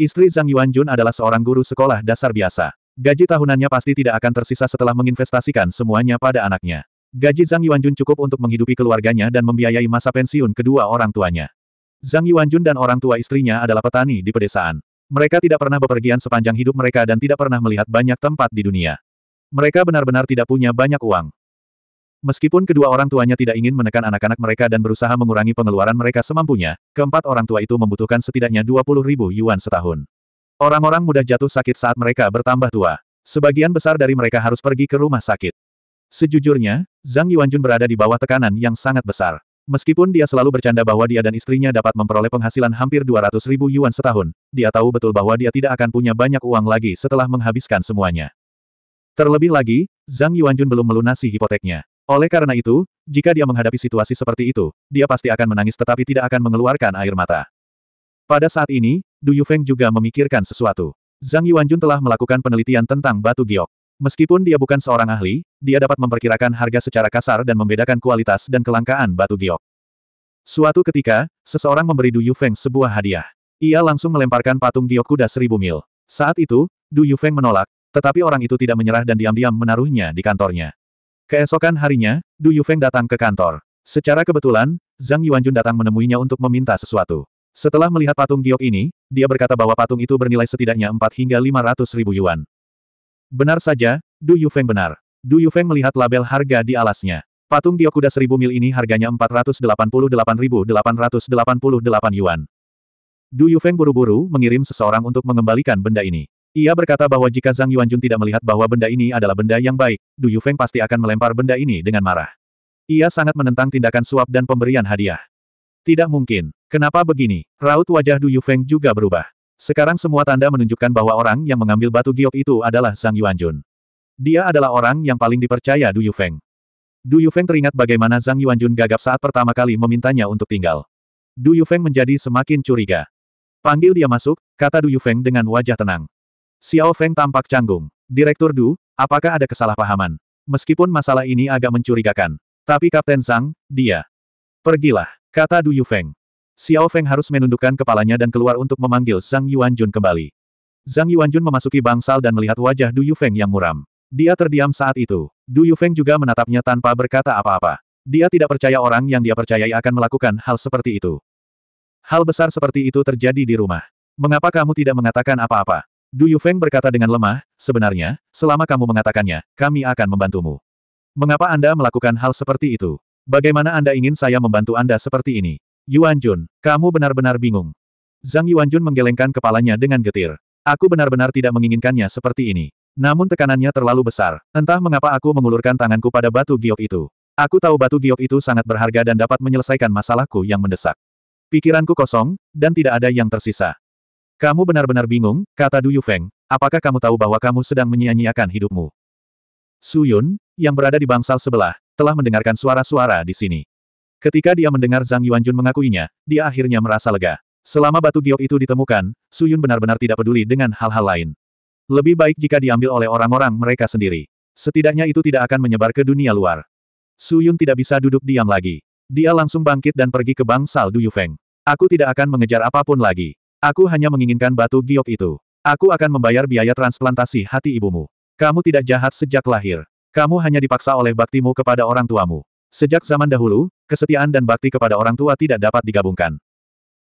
Istri Zhang Yuanjun adalah seorang guru sekolah dasar biasa. Gaji tahunannya pasti tidak akan tersisa setelah menginvestasikan semuanya pada anaknya. Gaji Zhang Yuanjun cukup untuk menghidupi keluarganya dan membiayai masa pensiun kedua orang tuanya. Zhang Yuanjun dan orang tua istrinya adalah petani di pedesaan. Mereka tidak pernah bepergian sepanjang hidup mereka dan tidak pernah melihat banyak tempat di dunia. Mereka benar-benar tidak punya banyak uang. Meskipun kedua orang tuanya tidak ingin menekan anak-anak mereka dan berusaha mengurangi pengeluaran mereka semampunya, keempat orang tua itu membutuhkan setidaknya 20 ribu yuan setahun. Orang-orang mudah jatuh sakit saat mereka bertambah tua. Sebagian besar dari mereka harus pergi ke rumah sakit. Sejujurnya, Zhang Yuanjun berada di bawah tekanan yang sangat besar. Meskipun dia selalu bercanda bahwa dia dan istrinya dapat memperoleh penghasilan hampir 200 ribu yuan setahun, dia tahu betul bahwa dia tidak akan punya banyak uang lagi setelah menghabiskan semuanya. Terlebih lagi, Zhang Yuanjun belum melunasi hipoteknya. Oleh karena itu, jika dia menghadapi situasi seperti itu, dia pasti akan menangis tetapi tidak akan mengeluarkan air mata. Pada saat ini, Du Yufeng juga memikirkan sesuatu. Zhang Yuanjun telah melakukan penelitian tentang batu giok. Meskipun dia bukan seorang ahli, dia dapat memperkirakan harga secara kasar dan membedakan kualitas dan kelangkaan batu giok. Suatu ketika, seseorang memberi Du Yufeng sebuah hadiah. Ia langsung melemparkan patung giok kuda seribu mil. Saat itu, Du Yufeng menolak, tetapi orang itu tidak menyerah dan diam-diam menaruhnya di kantornya. Keesokan harinya, Du Yufeng datang ke kantor. Secara kebetulan, Zhang Yuanjun datang menemuinya untuk meminta sesuatu. Setelah melihat patung giok ini, dia berkata bahwa patung itu bernilai setidaknya 4 hingga 500 ribu yuan. Benar saja, Du Yufeng benar. Du Yufeng melihat label harga di alasnya. Patung diokuda seribu mil ini harganya 488.888 yuan. Du Yufeng buru-buru mengirim seseorang untuk mengembalikan benda ini. Ia berkata bahwa jika Zhang Yuanjun tidak melihat bahwa benda ini adalah benda yang baik, Du Yufeng pasti akan melempar benda ini dengan marah. Ia sangat menentang tindakan suap dan pemberian hadiah. Tidak mungkin. Kenapa begini? Raut wajah Du Yufeng juga berubah. Sekarang semua tanda menunjukkan bahwa orang yang mengambil batu giok itu adalah Zhang Yuanjun. Dia adalah orang yang paling dipercaya Du Yufeng. Du Yufeng teringat bagaimana Zhang Yuanjun gagap saat pertama kali memintanya untuk tinggal. Du Yufeng menjadi semakin curiga. Panggil dia masuk, kata Du Yufeng dengan wajah tenang. Xiao Feng tampak canggung. Direktur Du, apakah ada kesalahpahaman? Meskipun masalah ini agak mencurigakan. Tapi Kapten Zhang, dia. Pergilah, kata Du Yufeng. Xiao Feng harus menundukkan kepalanya dan keluar untuk memanggil Zhang Yuanjun kembali. Zhang Yuanjun memasuki bangsal dan melihat wajah Du Yufeng yang muram. Dia terdiam saat itu. Du Yufeng juga menatapnya tanpa berkata apa-apa. Dia tidak percaya orang yang dia percayai akan melakukan hal seperti itu. Hal besar seperti itu terjadi di rumah. Mengapa kamu tidak mengatakan apa-apa? Du Yufeng berkata dengan lemah, sebenarnya, selama kamu mengatakannya, kami akan membantumu. Mengapa Anda melakukan hal seperti itu? Bagaimana Anda ingin saya membantu Anda seperti ini? Yuan Jun, kamu benar-benar bingung. Zhang Yuan Jun menggelengkan kepalanya dengan getir. Aku benar-benar tidak menginginkannya seperti ini. Namun tekanannya terlalu besar. Entah mengapa aku mengulurkan tanganku pada batu giok itu. Aku tahu batu giok itu sangat berharga dan dapat menyelesaikan masalahku yang mendesak. Pikiranku kosong, dan tidak ada yang tersisa. Kamu benar-benar bingung, kata Du Yufeng, apakah kamu tahu bahwa kamu sedang menyia-nyiakan hidupmu? Su Yun, yang berada di bangsal sebelah, telah mendengarkan suara-suara di sini. Ketika dia mendengar Zhang Yuanjun mengakuinya, dia akhirnya merasa lega. Selama batu giok itu ditemukan, Su Yun benar-benar tidak peduli dengan hal-hal lain. Lebih baik jika diambil oleh orang-orang mereka sendiri. Setidaknya itu tidak akan menyebar ke dunia luar. Su Yun tidak bisa duduk diam lagi. Dia langsung bangkit dan pergi ke bangsal Du Yufeng. Aku tidak akan mengejar apapun lagi. Aku hanya menginginkan batu giok itu. Aku akan membayar biaya transplantasi hati ibumu. Kamu tidak jahat sejak lahir. Kamu hanya dipaksa oleh baktimu kepada orang tuamu. Sejak zaman dahulu, kesetiaan dan bakti kepada orang tua tidak dapat digabungkan.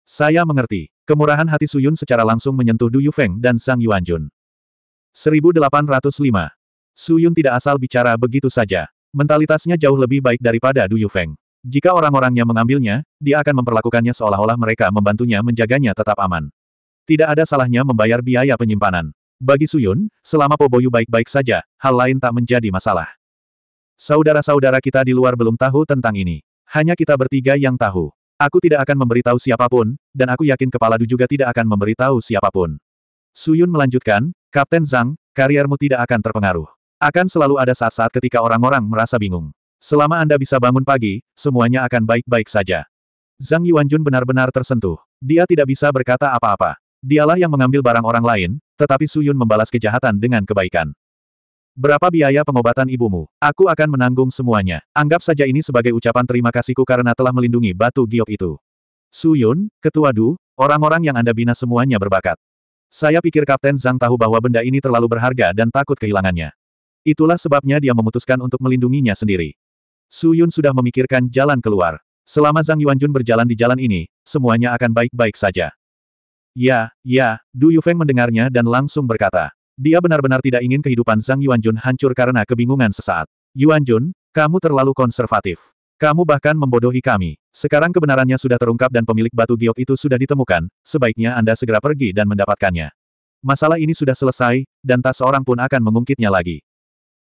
Saya mengerti. Kemurahan hati Suyun secara langsung menyentuh Du Yufeng dan Sang Yuanjun. 1805. Suyun tidak asal bicara begitu saja. Mentalitasnya jauh lebih baik daripada Du Yufeng. Jika orang-orangnya mengambilnya, dia akan memperlakukannya seolah-olah mereka membantunya menjaganya tetap aman. Tidak ada salahnya membayar biaya penyimpanan. Bagi Suyun, selama Poboyu baik-baik saja, hal lain tak menjadi masalah. Saudara-saudara kita di luar belum tahu tentang ini. Hanya kita bertiga yang tahu. Aku tidak akan memberitahu siapapun, dan aku yakin Kepala Du juga tidak akan memberitahu siapapun. Suyun melanjutkan, Kapten Zhang, kariermu tidak akan terpengaruh. Akan selalu ada saat-saat ketika orang-orang merasa bingung. Selama Anda bisa bangun pagi, semuanya akan baik-baik saja. Zhang Yuanjun benar-benar tersentuh. Dia tidak bisa berkata apa-apa. Dialah yang mengambil barang orang lain, tetapi Suyun membalas kejahatan dengan kebaikan. Berapa biaya pengobatan ibumu? Aku akan menanggung semuanya. Anggap saja ini sebagai ucapan terima kasihku karena telah melindungi batu giok itu. Su Yun, Ketua Du, orang-orang yang Anda bina semuanya berbakat. Saya pikir Kapten Zhang tahu bahwa benda ini terlalu berharga dan takut kehilangannya. Itulah sebabnya dia memutuskan untuk melindunginya sendiri. Su Yun sudah memikirkan jalan keluar. Selama Zhang Yuanjun berjalan di jalan ini, semuanya akan baik-baik saja. Ya, ya, Du Yufeng mendengarnya dan langsung berkata. Dia benar-benar tidak ingin kehidupan Zhang Yuanjun hancur karena kebingungan sesaat. Yuanjun, kamu terlalu konservatif. Kamu bahkan membodohi kami. Sekarang kebenarannya sudah terungkap dan pemilik batu giok itu sudah ditemukan, sebaiknya Anda segera pergi dan mendapatkannya. Masalah ini sudah selesai, dan tak seorang pun akan mengungkitnya lagi.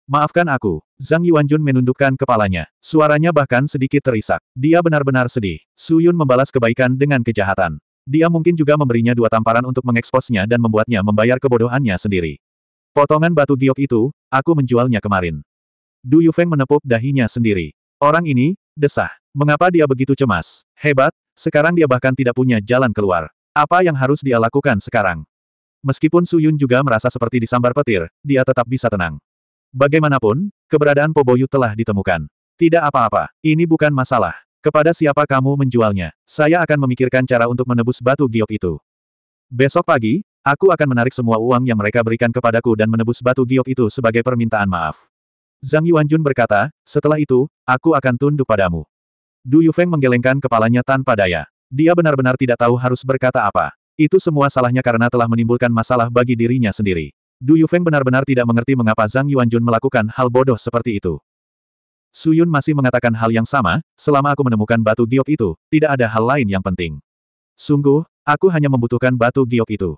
Maafkan aku, Zhang Yuanjun menundukkan kepalanya. Suaranya bahkan sedikit terisak. Dia benar-benar sedih. Su Yun membalas kebaikan dengan kejahatan. Dia mungkin juga memberinya dua tamparan untuk mengeksposnya dan membuatnya membayar kebodohannya sendiri. Potongan batu giok itu, aku menjualnya kemarin. Du Yufeng menepuk dahinya sendiri. Orang ini, desah. Mengapa dia begitu cemas? Hebat, sekarang dia bahkan tidak punya jalan keluar. Apa yang harus dia lakukan sekarang? Meskipun Su Yun juga merasa seperti disambar petir, dia tetap bisa tenang. Bagaimanapun, keberadaan Poboyu telah ditemukan. Tidak apa-apa, ini bukan masalah. Kepada siapa kamu menjualnya? Saya akan memikirkan cara untuk menebus batu giok itu. Besok pagi, aku akan menarik semua uang yang mereka berikan kepadaku dan menebus batu giok itu sebagai permintaan maaf. Zhang Yuanjun berkata, setelah itu, aku akan tunduk padamu. Du Yufeng menggelengkan kepalanya tanpa daya. Dia benar-benar tidak tahu harus berkata apa. Itu semua salahnya karena telah menimbulkan masalah bagi dirinya sendiri. Du Yufeng benar-benar tidak mengerti mengapa Zhang Yuanjun melakukan hal bodoh seperti itu. Suyun masih mengatakan hal yang sama, selama aku menemukan batu giok itu, tidak ada hal lain yang penting. Sungguh, aku hanya membutuhkan batu giok itu.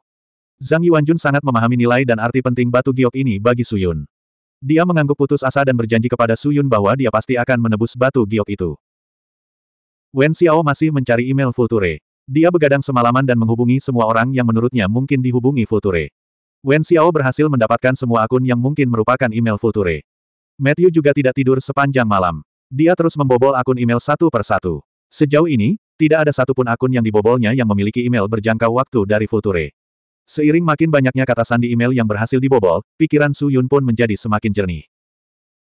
Zhang Yuanjun sangat memahami nilai dan arti penting batu giok ini bagi Suyun. Dia mengangguk putus asa dan berjanji kepada Suyun bahwa dia pasti akan menebus batu giok itu. Wen Xiao masih mencari email Ture. Dia begadang semalaman dan menghubungi semua orang yang menurutnya mungkin dihubungi Ture. Wen Xiao berhasil mendapatkan semua akun yang mungkin merupakan email Ture. Matthew juga tidak tidur sepanjang malam. Dia terus membobol akun email satu per satu. Sejauh ini, tidak ada satupun akun yang dibobolnya yang memiliki email berjangka waktu dari Future. Seiring makin banyaknya kata sandi email yang berhasil dibobol, pikiran Su Yun pun menjadi semakin jernih.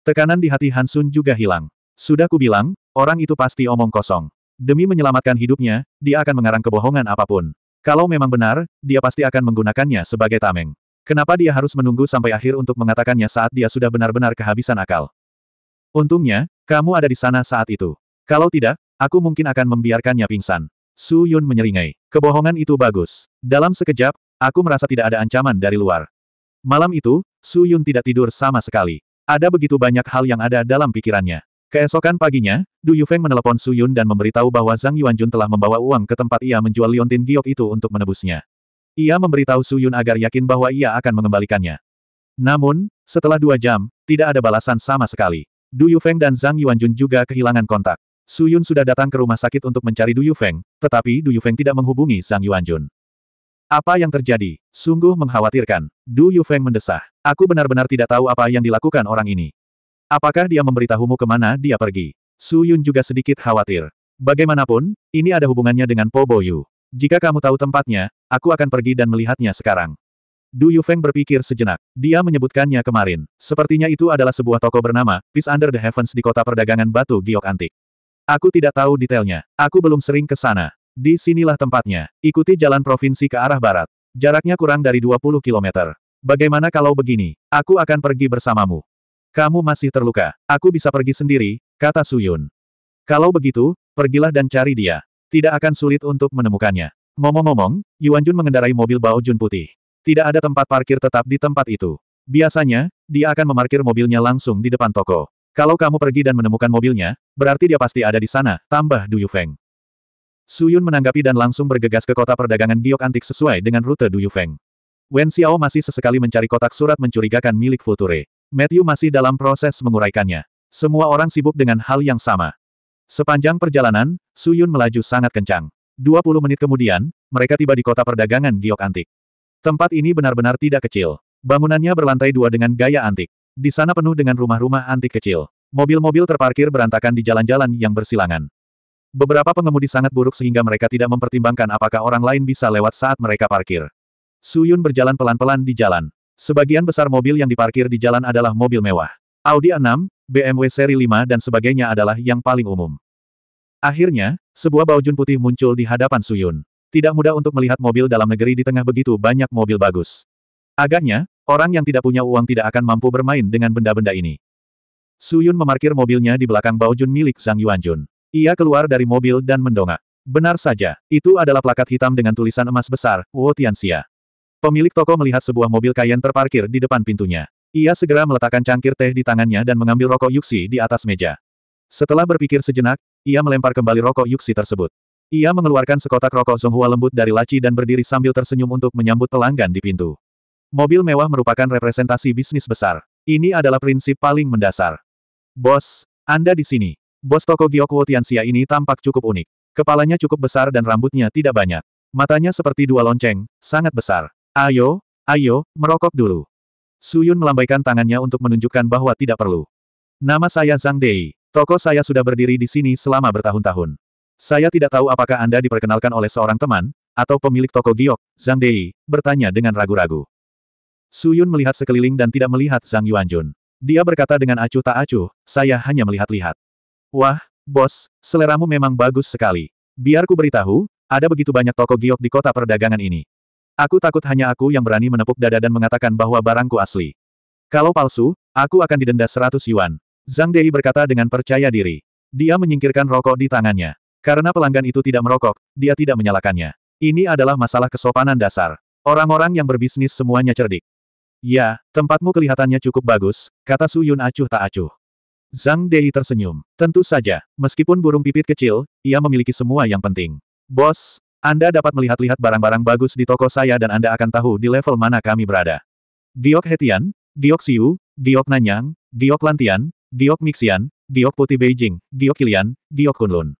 Tekanan di hati Han Sun juga hilang. Sudah kubilang, orang itu pasti omong kosong. Demi menyelamatkan hidupnya, dia akan mengarang kebohongan apapun. Kalau memang benar, dia pasti akan menggunakannya sebagai tameng. Kenapa dia harus menunggu sampai akhir untuk mengatakannya saat dia sudah benar-benar kehabisan akal? Untungnya, kamu ada di sana saat itu. Kalau tidak, aku mungkin akan membiarkannya pingsan. Su Yun menyeringai. Kebohongan itu bagus. Dalam sekejap, aku merasa tidak ada ancaman dari luar. Malam itu, Su Yun tidak tidur sama sekali. Ada begitu banyak hal yang ada dalam pikirannya. Keesokan paginya, Du Yufeng menelepon Su Yun dan memberitahu bahwa Zhang Yuanjun telah membawa uang ke tempat ia menjual liontin giok itu untuk menebusnya. Ia memberitahu Su Yun agar yakin bahwa ia akan mengembalikannya. Namun, setelah dua jam, tidak ada balasan sama sekali. Du Yufeng dan Zhang Yuanjun juga kehilangan kontak. Su Yun sudah datang ke rumah sakit untuk mencari Du Yufeng, tetapi Du Yufeng tidak menghubungi Zhang Yuanjun. Apa yang terjadi? Sungguh mengkhawatirkan. Du Yufeng mendesah. Aku benar-benar tidak tahu apa yang dilakukan orang ini. Apakah dia memberitahumu kemana dia pergi? Su Yun juga sedikit khawatir. Bagaimanapun, ini ada hubungannya dengan Po Boyu. Jika kamu tahu tempatnya, aku akan pergi dan melihatnya sekarang. Du Yufeng berpikir sejenak. Dia menyebutkannya kemarin. Sepertinya itu adalah sebuah toko bernama, Peace Under the Heavens di kota perdagangan batu giok antik. Aku tidak tahu detailnya. Aku belum sering ke sana. Di sinilah tempatnya. Ikuti jalan provinsi ke arah barat. Jaraknya kurang dari 20 km. Bagaimana kalau begini? Aku akan pergi bersamamu. Kamu masih terluka. Aku bisa pergi sendiri, kata Suyun. Kalau begitu, pergilah dan cari dia. Tidak akan sulit untuk menemukannya. Ngomong-ngomong, Yuan Jun mengendarai mobil Bao Jun putih. Tidak ada tempat parkir tetap di tempat itu. Biasanya, dia akan memarkir mobilnya langsung di depan toko. Kalau kamu pergi dan menemukan mobilnya, berarti dia pasti ada di sana, tambah Du Yufeng. Su Yun menanggapi dan langsung bergegas ke kota perdagangan giok antik sesuai dengan rute Du Yufeng. Wen Xiao masih sesekali mencari kotak surat mencurigakan milik Future. Matthew masih dalam proses menguraikannya. Semua orang sibuk dengan hal yang sama. Sepanjang perjalanan, Suyun melaju sangat kencang. 20 menit kemudian, mereka tiba di kota perdagangan giok antik. Tempat ini benar-benar tidak kecil. Bangunannya berlantai dua dengan gaya antik. Di sana penuh dengan rumah-rumah antik kecil. Mobil-mobil terparkir berantakan di jalan-jalan yang bersilangan. Beberapa pengemudi sangat buruk sehingga mereka tidak mempertimbangkan apakah orang lain bisa lewat saat mereka parkir. Suyun berjalan pelan-pelan di jalan. Sebagian besar mobil yang diparkir di jalan adalah mobil mewah. Audi A6, BMW seri 5 dan sebagainya adalah yang paling umum. Akhirnya, sebuah baujun putih muncul di hadapan Suyun. Tidak mudah untuk melihat mobil dalam negeri di tengah begitu banyak mobil bagus. Agaknya, orang yang tidak punya uang tidak akan mampu bermain dengan benda-benda ini. Suyun memarkir mobilnya di belakang baujun milik Zhang Yuanjun. Ia keluar dari mobil dan mendongak. Benar saja, itu adalah plakat hitam dengan tulisan emas besar, Wo Tianxia. Pemilik toko melihat sebuah mobil kain terparkir di depan pintunya. Ia segera meletakkan cangkir teh di tangannya dan mengambil rokok yuksi di atas meja. Setelah berpikir sejenak, ia melempar kembali rokok yuxi tersebut. Ia mengeluarkan sekotak rokok Zonghua lembut dari laci dan berdiri sambil tersenyum untuk menyambut pelanggan di pintu. Mobil mewah merupakan representasi bisnis besar. Ini adalah prinsip paling mendasar. Bos, Anda di sini. Bos toko Giokuo Tianxia ini tampak cukup unik. Kepalanya cukup besar dan rambutnya tidak banyak. Matanya seperti dua lonceng, sangat besar. Ayo, ayo, merokok dulu. Suyun melambaikan tangannya untuk menunjukkan bahwa tidak perlu. Nama saya Zhang Dei. Toko saya sudah berdiri di sini selama bertahun-tahun. Saya tidak tahu apakah Anda diperkenalkan oleh seorang teman, atau pemilik toko giok, Zhang Dei, bertanya dengan ragu-ragu. Su Yun melihat sekeliling dan tidak melihat Zhang Yuanjun. Dia berkata dengan acuh tak acuh, saya hanya melihat-lihat. Wah, bos, seleramu memang bagus sekali. Biarku beritahu, ada begitu banyak toko giok di kota perdagangan ini. Aku takut hanya aku yang berani menepuk dada dan mengatakan bahwa barangku asli. Kalau palsu, aku akan didenda 100 yuan. Zhang Dei berkata dengan percaya diri. Dia menyingkirkan rokok di tangannya. Karena pelanggan itu tidak merokok, dia tidak menyalakannya. Ini adalah masalah kesopanan dasar. Orang-orang yang berbisnis semuanya cerdik. Ya, tempatmu kelihatannya cukup bagus, kata Su Yun acuh tak acuh. Zhang Dei tersenyum. Tentu saja, meskipun burung pipit kecil, ia memiliki semua yang penting. Bos, Anda dapat melihat-lihat barang-barang bagus di toko saya dan Anda akan tahu di level mana kami berada. Giok Hetian, Giok Siu, Giok Nanyang, Giok Lantian, Giok Mixian, Giok Putih Beijing, Giok Kilian, Giok Kunlun.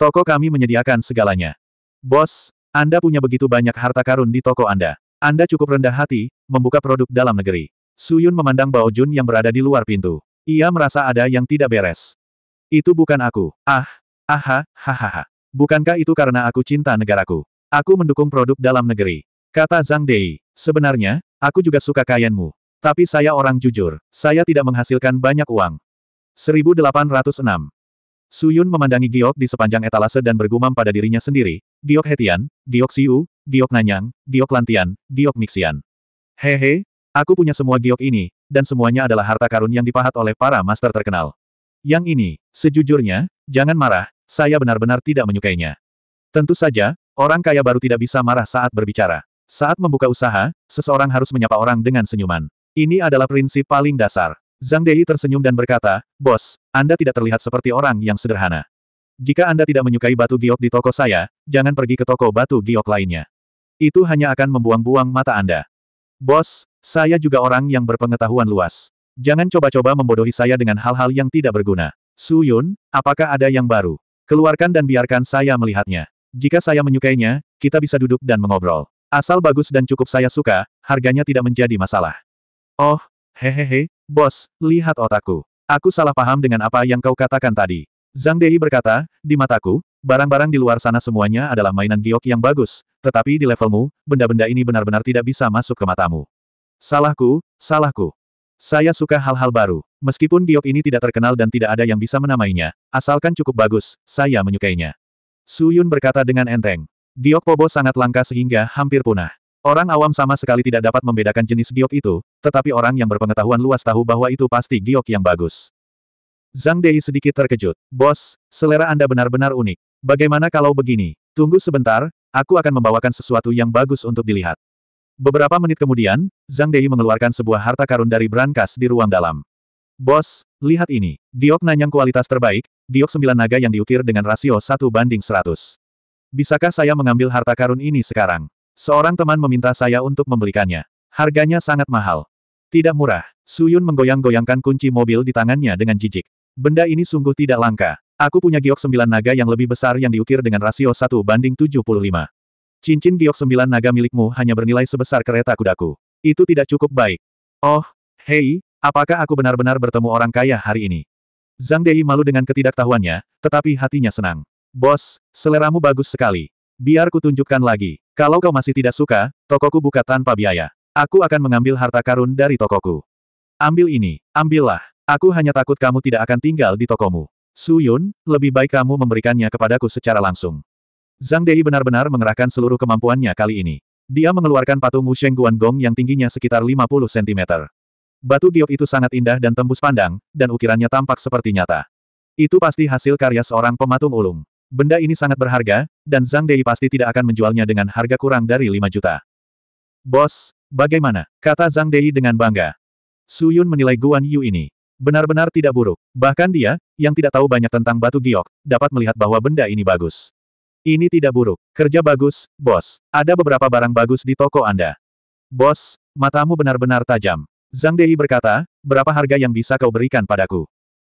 Toko kami menyediakan segalanya. Bos, Anda punya begitu banyak harta karun di toko Anda. Anda cukup rendah hati, membuka produk dalam negeri. Suyun memandang Bao Jun yang berada di luar pintu. Ia merasa ada yang tidak beres. Itu bukan aku. Ah, aha, hahaha. Bukankah itu karena aku cinta negaraku? Aku mendukung produk dalam negeri. Kata Zhang Dei. Sebenarnya, aku juga suka kainmu. Tapi saya orang jujur. Saya tidak menghasilkan banyak uang. 1806. Suyun memandangi Giok di sepanjang etalase dan bergumam pada dirinya sendiri, Giok Hetian, Giok Siu, Giok Nanyang, Giok Lantian, Giok Mixian. Hehe, aku punya semua Giok ini, dan semuanya adalah harta karun yang dipahat oleh para master terkenal. Yang ini, sejujurnya, jangan marah, saya benar-benar tidak menyukainya. Tentu saja, orang kaya baru tidak bisa marah saat berbicara. Saat membuka usaha, seseorang harus menyapa orang dengan senyuman. Ini adalah prinsip paling dasar. Zhang Dei tersenyum dan berkata, Bos, Anda tidak terlihat seperti orang yang sederhana. Jika Anda tidak menyukai batu giok di toko saya, jangan pergi ke toko batu giok lainnya. Itu hanya akan membuang-buang mata Anda. Bos, saya juga orang yang berpengetahuan luas. Jangan coba-coba membodohi saya dengan hal-hal yang tidak berguna. Su Yun, apakah ada yang baru? Keluarkan dan biarkan saya melihatnya. Jika saya menyukainya, kita bisa duduk dan mengobrol. Asal bagus dan cukup saya suka, harganya tidak menjadi masalah. Oh, Hehehe, bos, lihat otakku. Aku salah paham dengan apa yang kau katakan tadi. Zhang Dei berkata, di mataku, barang-barang di luar sana semuanya adalah mainan giok yang bagus, tetapi di levelmu, benda-benda ini benar-benar tidak bisa masuk ke matamu. Salahku, salahku. Saya suka hal-hal baru. Meskipun giok ini tidak terkenal dan tidak ada yang bisa menamainya, asalkan cukup bagus, saya menyukainya. Su Yun berkata dengan enteng. Giok Pobo sangat langka sehingga hampir punah. Orang awam sama sekali tidak dapat membedakan jenis giok itu, tetapi orang yang berpengetahuan luas tahu bahwa itu pasti giok yang bagus. Zhang Dei sedikit terkejut. Bos, selera Anda benar-benar unik. Bagaimana kalau begini? Tunggu sebentar, aku akan membawakan sesuatu yang bagus untuk dilihat. Beberapa menit kemudian, Zhang Dei mengeluarkan sebuah harta karun dari brankas di ruang dalam. Bos, lihat ini. Giok nanyang kualitas terbaik, giok sembilan naga yang diukir dengan rasio satu banding seratus. Bisakah saya mengambil harta karun ini sekarang? Seorang teman meminta saya untuk membelikannya. Harganya sangat mahal. Tidak murah. Suyun menggoyang-goyangkan kunci mobil di tangannya dengan jijik. Benda ini sungguh tidak langka. Aku punya giok sembilan naga yang lebih besar yang diukir dengan rasio 1 banding 75. Cincin giok sembilan naga milikmu hanya bernilai sebesar kereta kudaku. Itu tidak cukup baik. Oh, hei, apakah aku benar-benar bertemu orang kaya hari ini? Zhang Dei malu dengan ketidaktahuannya, tetapi hatinya senang. Bos, seleramu bagus sekali. Biar ku tunjukkan lagi. Kalau kau masih tidak suka, tokoku buka tanpa biaya. Aku akan mengambil harta karun dari tokoku. Ambil ini, ambillah. Aku hanya takut kamu tidak akan tinggal di tokomu. Su Yun, lebih baik kamu memberikannya kepadaku secara langsung. Zhang Dei benar-benar mengerahkan seluruh kemampuannya kali ini. Dia mengeluarkan patung Wusheng Gong yang tingginya sekitar 50 cm. Batu giok itu sangat indah dan tembus pandang, dan ukirannya tampak seperti nyata. Itu pasti hasil karya seorang pematung ulung. Benda ini sangat berharga, dan Zhang Dei pasti tidak akan menjualnya dengan harga kurang dari 5 juta. Bos, bagaimana? Kata Zhang Dei dengan bangga. Su Yun menilai Guan Yu ini. Benar-benar tidak buruk. Bahkan dia, yang tidak tahu banyak tentang batu giok, dapat melihat bahwa benda ini bagus. Ini tidak buruk. Kerja bagus, bos. Ada beberapa barang bagus di toko Anda. Bos, matamu benar-benar tajam. Zhang Dei berkata, berapa harga yang bisa kau berikan padaku?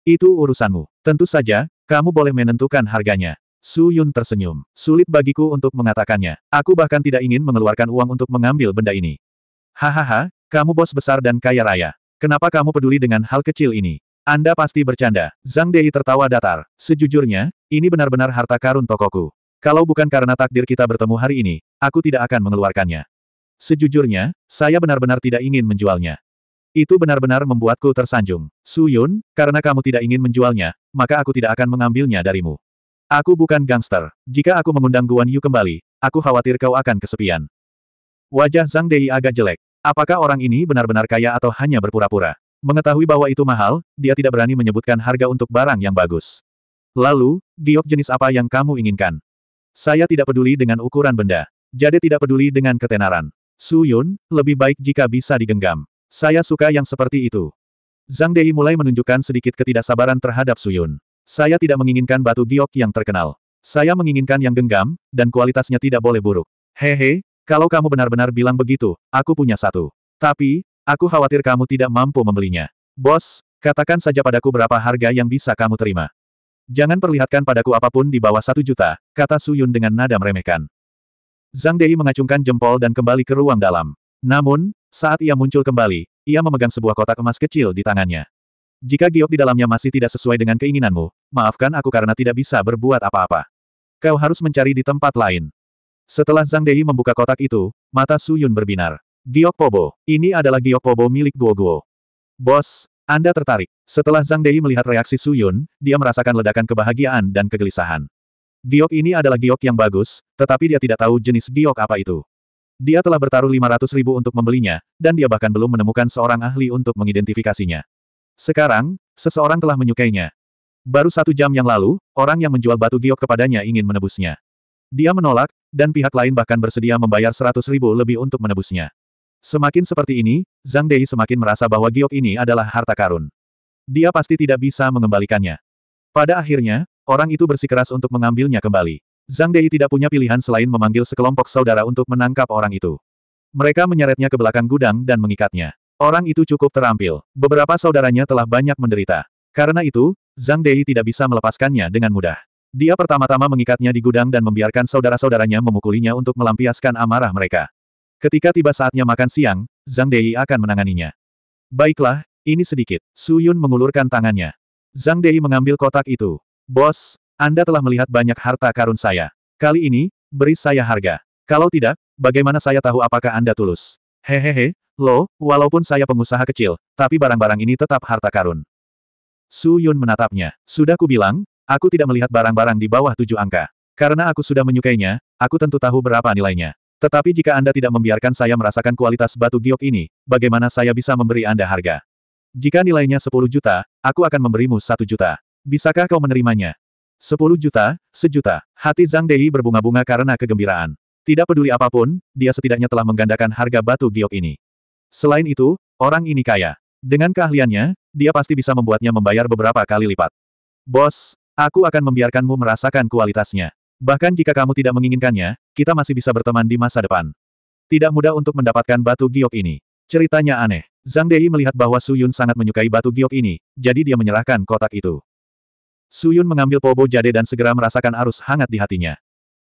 Itu urusanmu. Tentu saja, kamu boleh menentukan harganya. Su Yun tersenyum. Sulit bagiku untuk mengatakannya. Aku bahkan tidak ingin mengeluarkan uang untuk mengambil benda ini. Hahaha, kamu bos besar dan kaya raya. Kenapa kamu peduli dengan hal kecil ini? Anda pasti bercanda. Zhang Dei tertawa datar. Sejujurnya, ini benar-benar harta karun tokoku. Kalau bukan karena takdir kita bertemu hari ini, aku tidak akan mengeluarkannya. Sejujurnya, saya benar-benar tidak ingin menjualnya. Itu benar-benar membuatku tersanjung. Su Yun, karena kamu tidak ingin menjualnya, maka aku tidak akan mengambilnya darimu. Aku bukan gangster. Jika aku mengundang Guan Yu kembali, aku khawatir kau akan kesepian. Wajah Zhang Dei agak jelek. Apakah orang ini benar-benar kaya atau hanya berpura-pura? Mengetahui bahwa itu mahal, dia tidak berani menyebutkan harga untuk barang yang bagus. Lalu, giok jenis apa yang kamu inginkan? Saya tidak peduli dengan ukuran benda. Jadi tidak peduli dengan ketenaran. Su Yun, lebih baik jika bisa digenggam. Saya suka yang seperti itu. Zhang Dei mulai menunjukkan sedikit ketidaksabaran terhadap Su Yun. Saya tidak menginginkan batu giok yang terkenal. Saya menginginkan yang genggam, dan kualitasnya tidak boleh buruk. Hehe, kalau kamu benar-benar bilang begitu, aku punya satu. Tapi, aku khawatir kamu tidak mampu membelinya. Bos, katakan saja padaku berapa harga yang bisa kamu terima. Jangan perlihatkan padaku apapun di bawah satu juta, kata Suyun dengan nada meremehkan. Zhang Dei mengacungkan jempol dan kembali ke ruang dalam. Namun, saat ia muncul kembali, ia memegang sebuah kotak emas kecil di tangannya. Jika giok di dalamnya masih tidak sesuai dengan keinginanmu, maafkan aku karena tidak bisa berbuat apa-apa. Kau harus mencari di tempat lain. Setelah Zhang Dei membuka kotak itu, mata Su Yun berbinar. Giok Pobo, ini adalah giok Pobo milik Guo-Guo. Bos, Anda tertarik. Setelah Zhang Dei melihat reaksi Su Yun, dia merasakan ledakan kebahagiaan dan kegelisahan. Giok ini adalah giok yang bagus, tetapi dia tidak tahu jenis giok apa itu. Dia telah bertaruh 500 ribu untuk membelinya, dan dia bahkan belum menemukan seorang ahli untuk mengidentifikasinya. Sekarang, seseorang telah menyukainya. Baru satu jam yang lalu, orang yang menjual batu giok kepadanya ingin menebusnya. Dia menolak, dan pihak lain bahkan bersedia membayar seratus ribu lebih untuk menebusnya. Semakin seperti ini, Zhang Dei semakin merasa bahwa giok ini adalah harta karun. Dia pasti tidak bisa mengembalikannya. Pada akhirnya, orang itu bersikeras untuk mengambilnya kembali. Zhang Dei tidak punya pilihan selain memanggil sekelompok saudara untuk menangkap orang itu. Mereka menyeretnya ke belakang gudang dan mengikatnya. Orang itu cukup terampil. Beberapa saudaranya telah banyak menderita. Karena itu, Zhang Dei tidak bisa melepaskannya dengan mudah. Dia pertama-tama mengikatnya di gudang dan membiarkan saudara-saudaranya memukulinya untuk melampiaskan amarah mereka. Ketika tiba saatnya makan siang, Zhang Dei akan menanganinya. Baiklah, ini sedikit. Su Yun mengulurkan tangannya. Zhang Dei mengambil kotak itu. Bos, Anda telah melihat banyak harta karun saya. Kali ini, beri saya harga. Kalau tidak, bagaimana saya tahu apakah Anda tulus? Hehehe, Lo, walaupun saya pengusaha kecil, tapi barang-barang ini tetap harta karun. Su Yun menatapnya. Sudah kubilang, aku tidak melihat barang-barang di bawah tujuh angka. Karena aku sudah menyukainya, aku tentu tahu berapa nilainya. Tetapi jika Anda tidak membiarkan saya merasakan kualitas batu giok ini, bagaimana saya bisa memberi Anda harga? Jika nilainya 10 juta, aku akan memberimu satu juta. Bisakah kau menerimanya? 10 juta, sejuta. Hati Zhang Dei berbunga-bunga karena kegembiraan. Tidak peduli apapun, dia setidaknya telah menggandakan harga batu giok ini. Selain itu, orang ini kaya. Dengan keahliannya, dia pasti bisa membuatnya membayar beberapa kali lipat. Bos, aku akan membiarkanmu merasakan kualitasnya. Bahkan jika kamu tidak menginginkannya, kita masih bisa berteman di masa depan. Tidak mudah untuk mendapatkan batu giok ini. Ceritanya aneh. Zhang Dei melihat bahwa Su Yun sangat menyukai batu giok ini, jadi dia menyerahkan kotak itu. Su Yun mengambil pobo jade dan segera merasakan arus hangat di hatinya.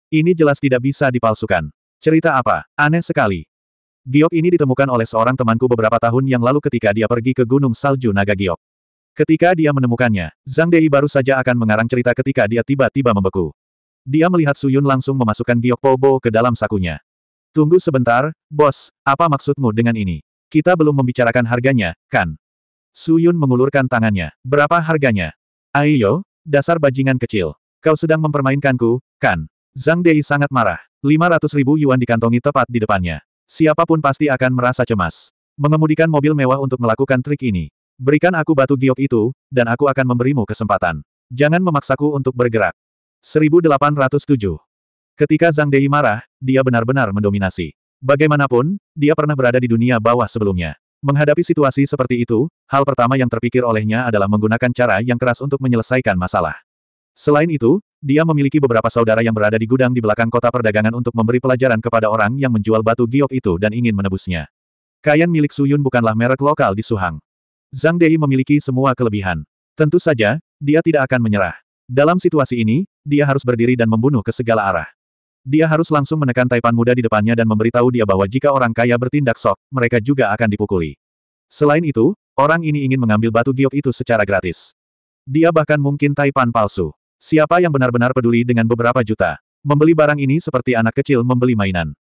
Ini jelas tidak bisa dipalsukan. Cerita apa? Aneh sekali. Giok ini ditemukan oleh seorang temanku beberapa tahun yang lalu ketika dia pergi ke Gunung Salju Naga Giok. Ketika dia menemukannya, Zhang Dei baru saja akan mengarang cerita ketika dia tiba-tiba membeku. Dia melihat Suyun langsung memasukkan Giok Pobo ke dalam sakunya. Tunggu sebentar, bos, apa maksudmu dengan ini? Kita belum membicarakan harganya, kan? Suyun mengulurkan tangannya. Berapa harganya? Ayo, dasar bajingan kecil. Kau sedang mempermainkanku, kan? Zhang Dei sangat marah. 500 ribu yuan dikantongi tepat di depannya. Siapapun pasti akan merasa cemas. Mengemudikan mobil mewah untuk melakukan trik ini. Berikan aku batu giok itu, dan aku akan memberimu kesempatan. Jangan memaksaku untuk bergerak. 1807 Ketika Zhang Dei marah, dia benar-benar mendominasi. Bagaimanapun, dia pernah berada di dunia bawah sebelumnya. Menghadapi situasi seperti itu, hal pertama yang terpikir olehnya adalah menggunakan cara yang keras untuk menyelesaikan masalah. Selain itu, dia memiliki beberapa saudara yang berada di gudang di belakang kota perdagangan untuk memberi pelajaran kepada orang yang menjual batu giok itu dan ingin menebusnya. Kayan milik Suyun bukanlah merek lokal di Suhang. Zhang Dei memiliki semua kelebihan. Tentu saja, dia tidak akan menyerah. Dalam situasi ini, dia harus berdiri dan membunuh ke segala arah. Dia harus langsung menekan taipan muda di depannya dan memberitahu dia bahwa jika orang kaya bertindak sok, mereka juga akan dipukuli. Selain itu, orang ini ingin mengambil batu giok itu secara gratis. Dia bahkan mungkin taipan palsu. Siapa yang benar-benar peduli dengan beberapa juta? Membeli barang ini seperti anak kecil membeli mainan.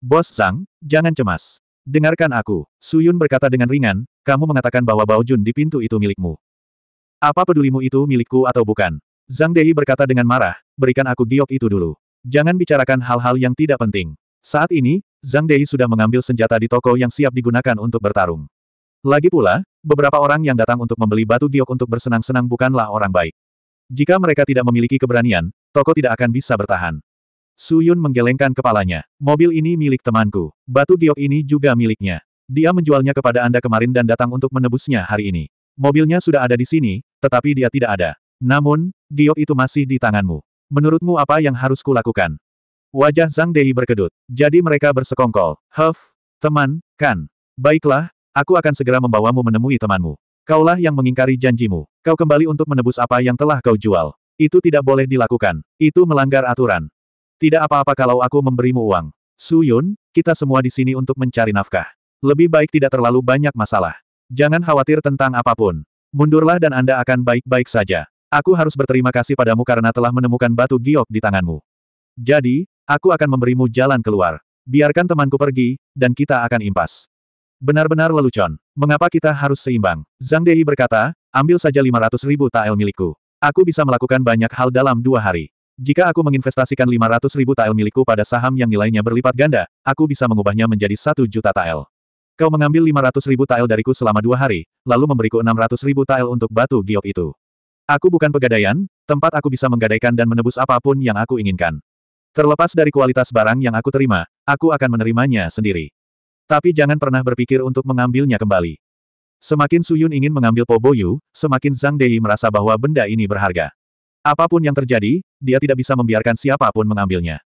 Bos Zhang, jangan cemas. Dengarkan aku, Suyun berkata dengan ringan, kamu mengatakan bahwa Bao Jun di pintu itu milikmu. Apa pedulimu itu milikku atau bukan? Zhang Dei berkata dengan marah, berikan aku giok itu dulu. Jangan bicarakan hal-hal yang tidak penting. Saat ini, Zhang Dei sudah mengambil senjata di toko yang siap digunakan untuk bertarung. Lagi pula, beberapa orang yang datang untuk membeli batu giok untuk bersenang-senang bukanlah orang baik. Jika mereka tidak memiliki keberanian, toko tidak akan bisa bertahan. Su Yun menggelengkan kepalanya. Mobil ini milik temanku. Batu giok ini juga miliknya. Dia menjualnya kepada Anda kemarin dan datang untuk menebusnya hari ini. Mobilnya sudah ada di sini, tetapi dia tidak ada. Namun, giok itu masih di tanganmu. Menurutmu apa yang harus kulakukan? Wajah Zhang Dei berkedut. Jadi mereka bersekongkol. Huff, teman, kan. Baiklah, aku akan segera membawamu menemui temanmu. Kaulah yang mengingkari janjimu. Kau kembali untuk menebus apa yang telah kau jual. Itu tidak boleh dilakukan. Itu melanggar aturan. Tidak apa-apa kalau aku memberimu uang. Su Yun, kita semua di sini untuk mencari nafkah. Lebih baik tidak terlalu banyak masalah. Jangan khawatir tentang apapun. Mundurlah dan Anda akan baik-baik saja. Aku harus berterima kasih padamu karena telah menemukan batu giok di tanganmu. Jadi, aku akan memberimu jalan keluar. Biarkan temanku pergi, dan kita akan impas. Benar-benar lelucon. Mengapa kita harus seimbang? Zhang Dei berkata, ambil saja 500 ribu tael milikku. Aku bisa melakukan banyak hal dalam dua hari. Jika aku menginvestasikan 500 ribu tael milikku pada saham yang nilainya berlipat ganda, aku bisa mengubahnya menjadi 1 juta tael. Kau mengambil 500 ribu tael dariku selama dua hari, lalu memberiku 600 ribu tael untuk batu giok itu. Aku bukan pegadaian, tempat aku bisa menggadaikan dan menebus apapun yang aku inginkan. Terlepas dari kualitas barang yang aku terima, aku akan menerimanya sendiri. Tapi jangan pernah berpikir untuk mengambilnya kembali. Semakin Suyun ingin mengambil Po Boyu, semakin Zhang Dei merasa bahwa benda ini berharga. Apapun yang terjadi, dia tidak bisa membiarkan siapapun mengambilnya.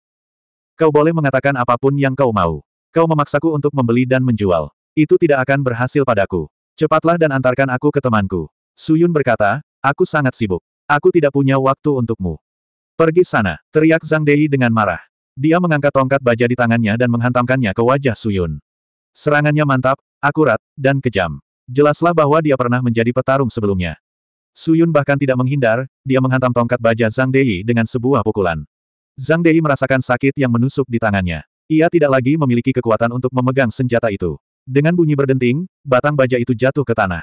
Kau boleh mengatakan apapun yang kau mau. Kau memaksaku untuk membeli dan menjual. Itu tidak akan berhasil padaku. Cepatlah dan antarkan aku ke temanku. Suyun berkata, aku sangat sibuk. Aku tidak punya waktu untukmu. Pergi sana, teriak Zhang Dei dengan marah. Dia mengangkat tongkat baja di tangannya dan menghantamkannya ke wajah Suyun. Serangannya mantap, akurat, dan kejam. Jelaslah bahwa dia pernah menjadi petarung sebelumnya. Suyun bahkan tidak menghindar, dia menghantam tongkat baja Zhang Deyi dengan sebuah pukulan. Zhang Deyi merasakan sakit yang menusuk di tangannya. Ia tidak lagi memiliki kekuatan untuk memegang senjata itu. Dengan bunyi berdenting, batang baja itu jatuh ke tanah.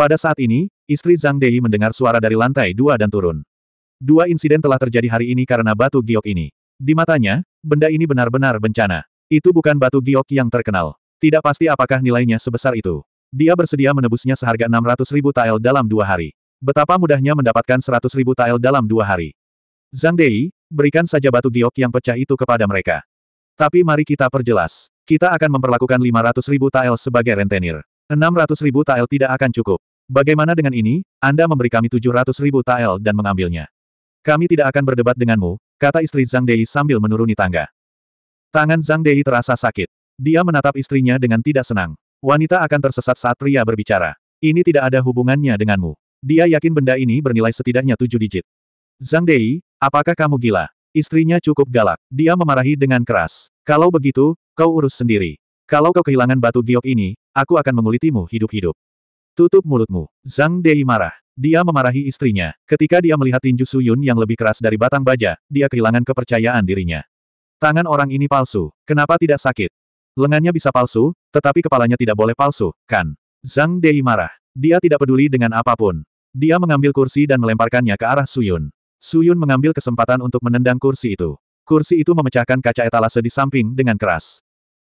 Pada saat ini, istri Zhang Deyi mendengar suara dari lantai dua dan turun. Dua insiden telah terjadi hari ini karena batu giok ini. Di matanya, benda ini benar-benar bencana. Itu bukan batu giok yang terkenal. Tidak pasti apakah nilainya sebesar itu. Dia bersedia menebusnya seharga 600 ribu tael dalam dua hari. Betapa mudahnya mendapatkan 100 ribu tael dalam dua hari. Zhang Dei, berikan saja batu giok yang pecah itu kepada mereka. Tapi mari kita perjelas. Kita akan memperlakukan 500 ribu tael sebagai rentenir. 600 ribu tael tidak akan cukup. Bagaimana dengan ini, Anda memberi kami 700 ribu tael dan mengambilnya. Kami tidak akan berdebat denganmu, kata istri Zhang Dei sambil menuruni tangga. Tangan Zhang Dei terasa sakit. Dia menatap istrinya dengan tidak senang. Wanita akan tersesat saat pria berbicara. Ini tidak ada hubungannya denganmu. Dia yakin benda ini bernilai setidaknya tujuh digit. Zhang Dei, apakah kamu gila? Istrinya cukup galak. Dia memarahi dengan keras. Kalau begitu, kau urus sendiri. Kalau kau kehilangan batu giok ini, aku akan mengulitimu hidup-hidup. Tutup mulutmu. Zhang Dei marah. Dia memarahi istrinya. Ketika dia melihat tinju Suyun yang lebih keras dari batang baja, dia kehilangan kepercayaan dirinya. Tangan orang ini palsu. Kenapa tidak sakit? Lengannya bisa palsu, tetapi kepalanya tidak boleh palsu, kan? Zhang Dei marah. Dia tidak peduli dengan apapun. Dia mengambil kursi dan melemparkannya ke arah Suyun. Suyun mengambil kesempatan untuk menendang kursi itu. Kursi itu memecahkan kaca etalase di samping dengan keras.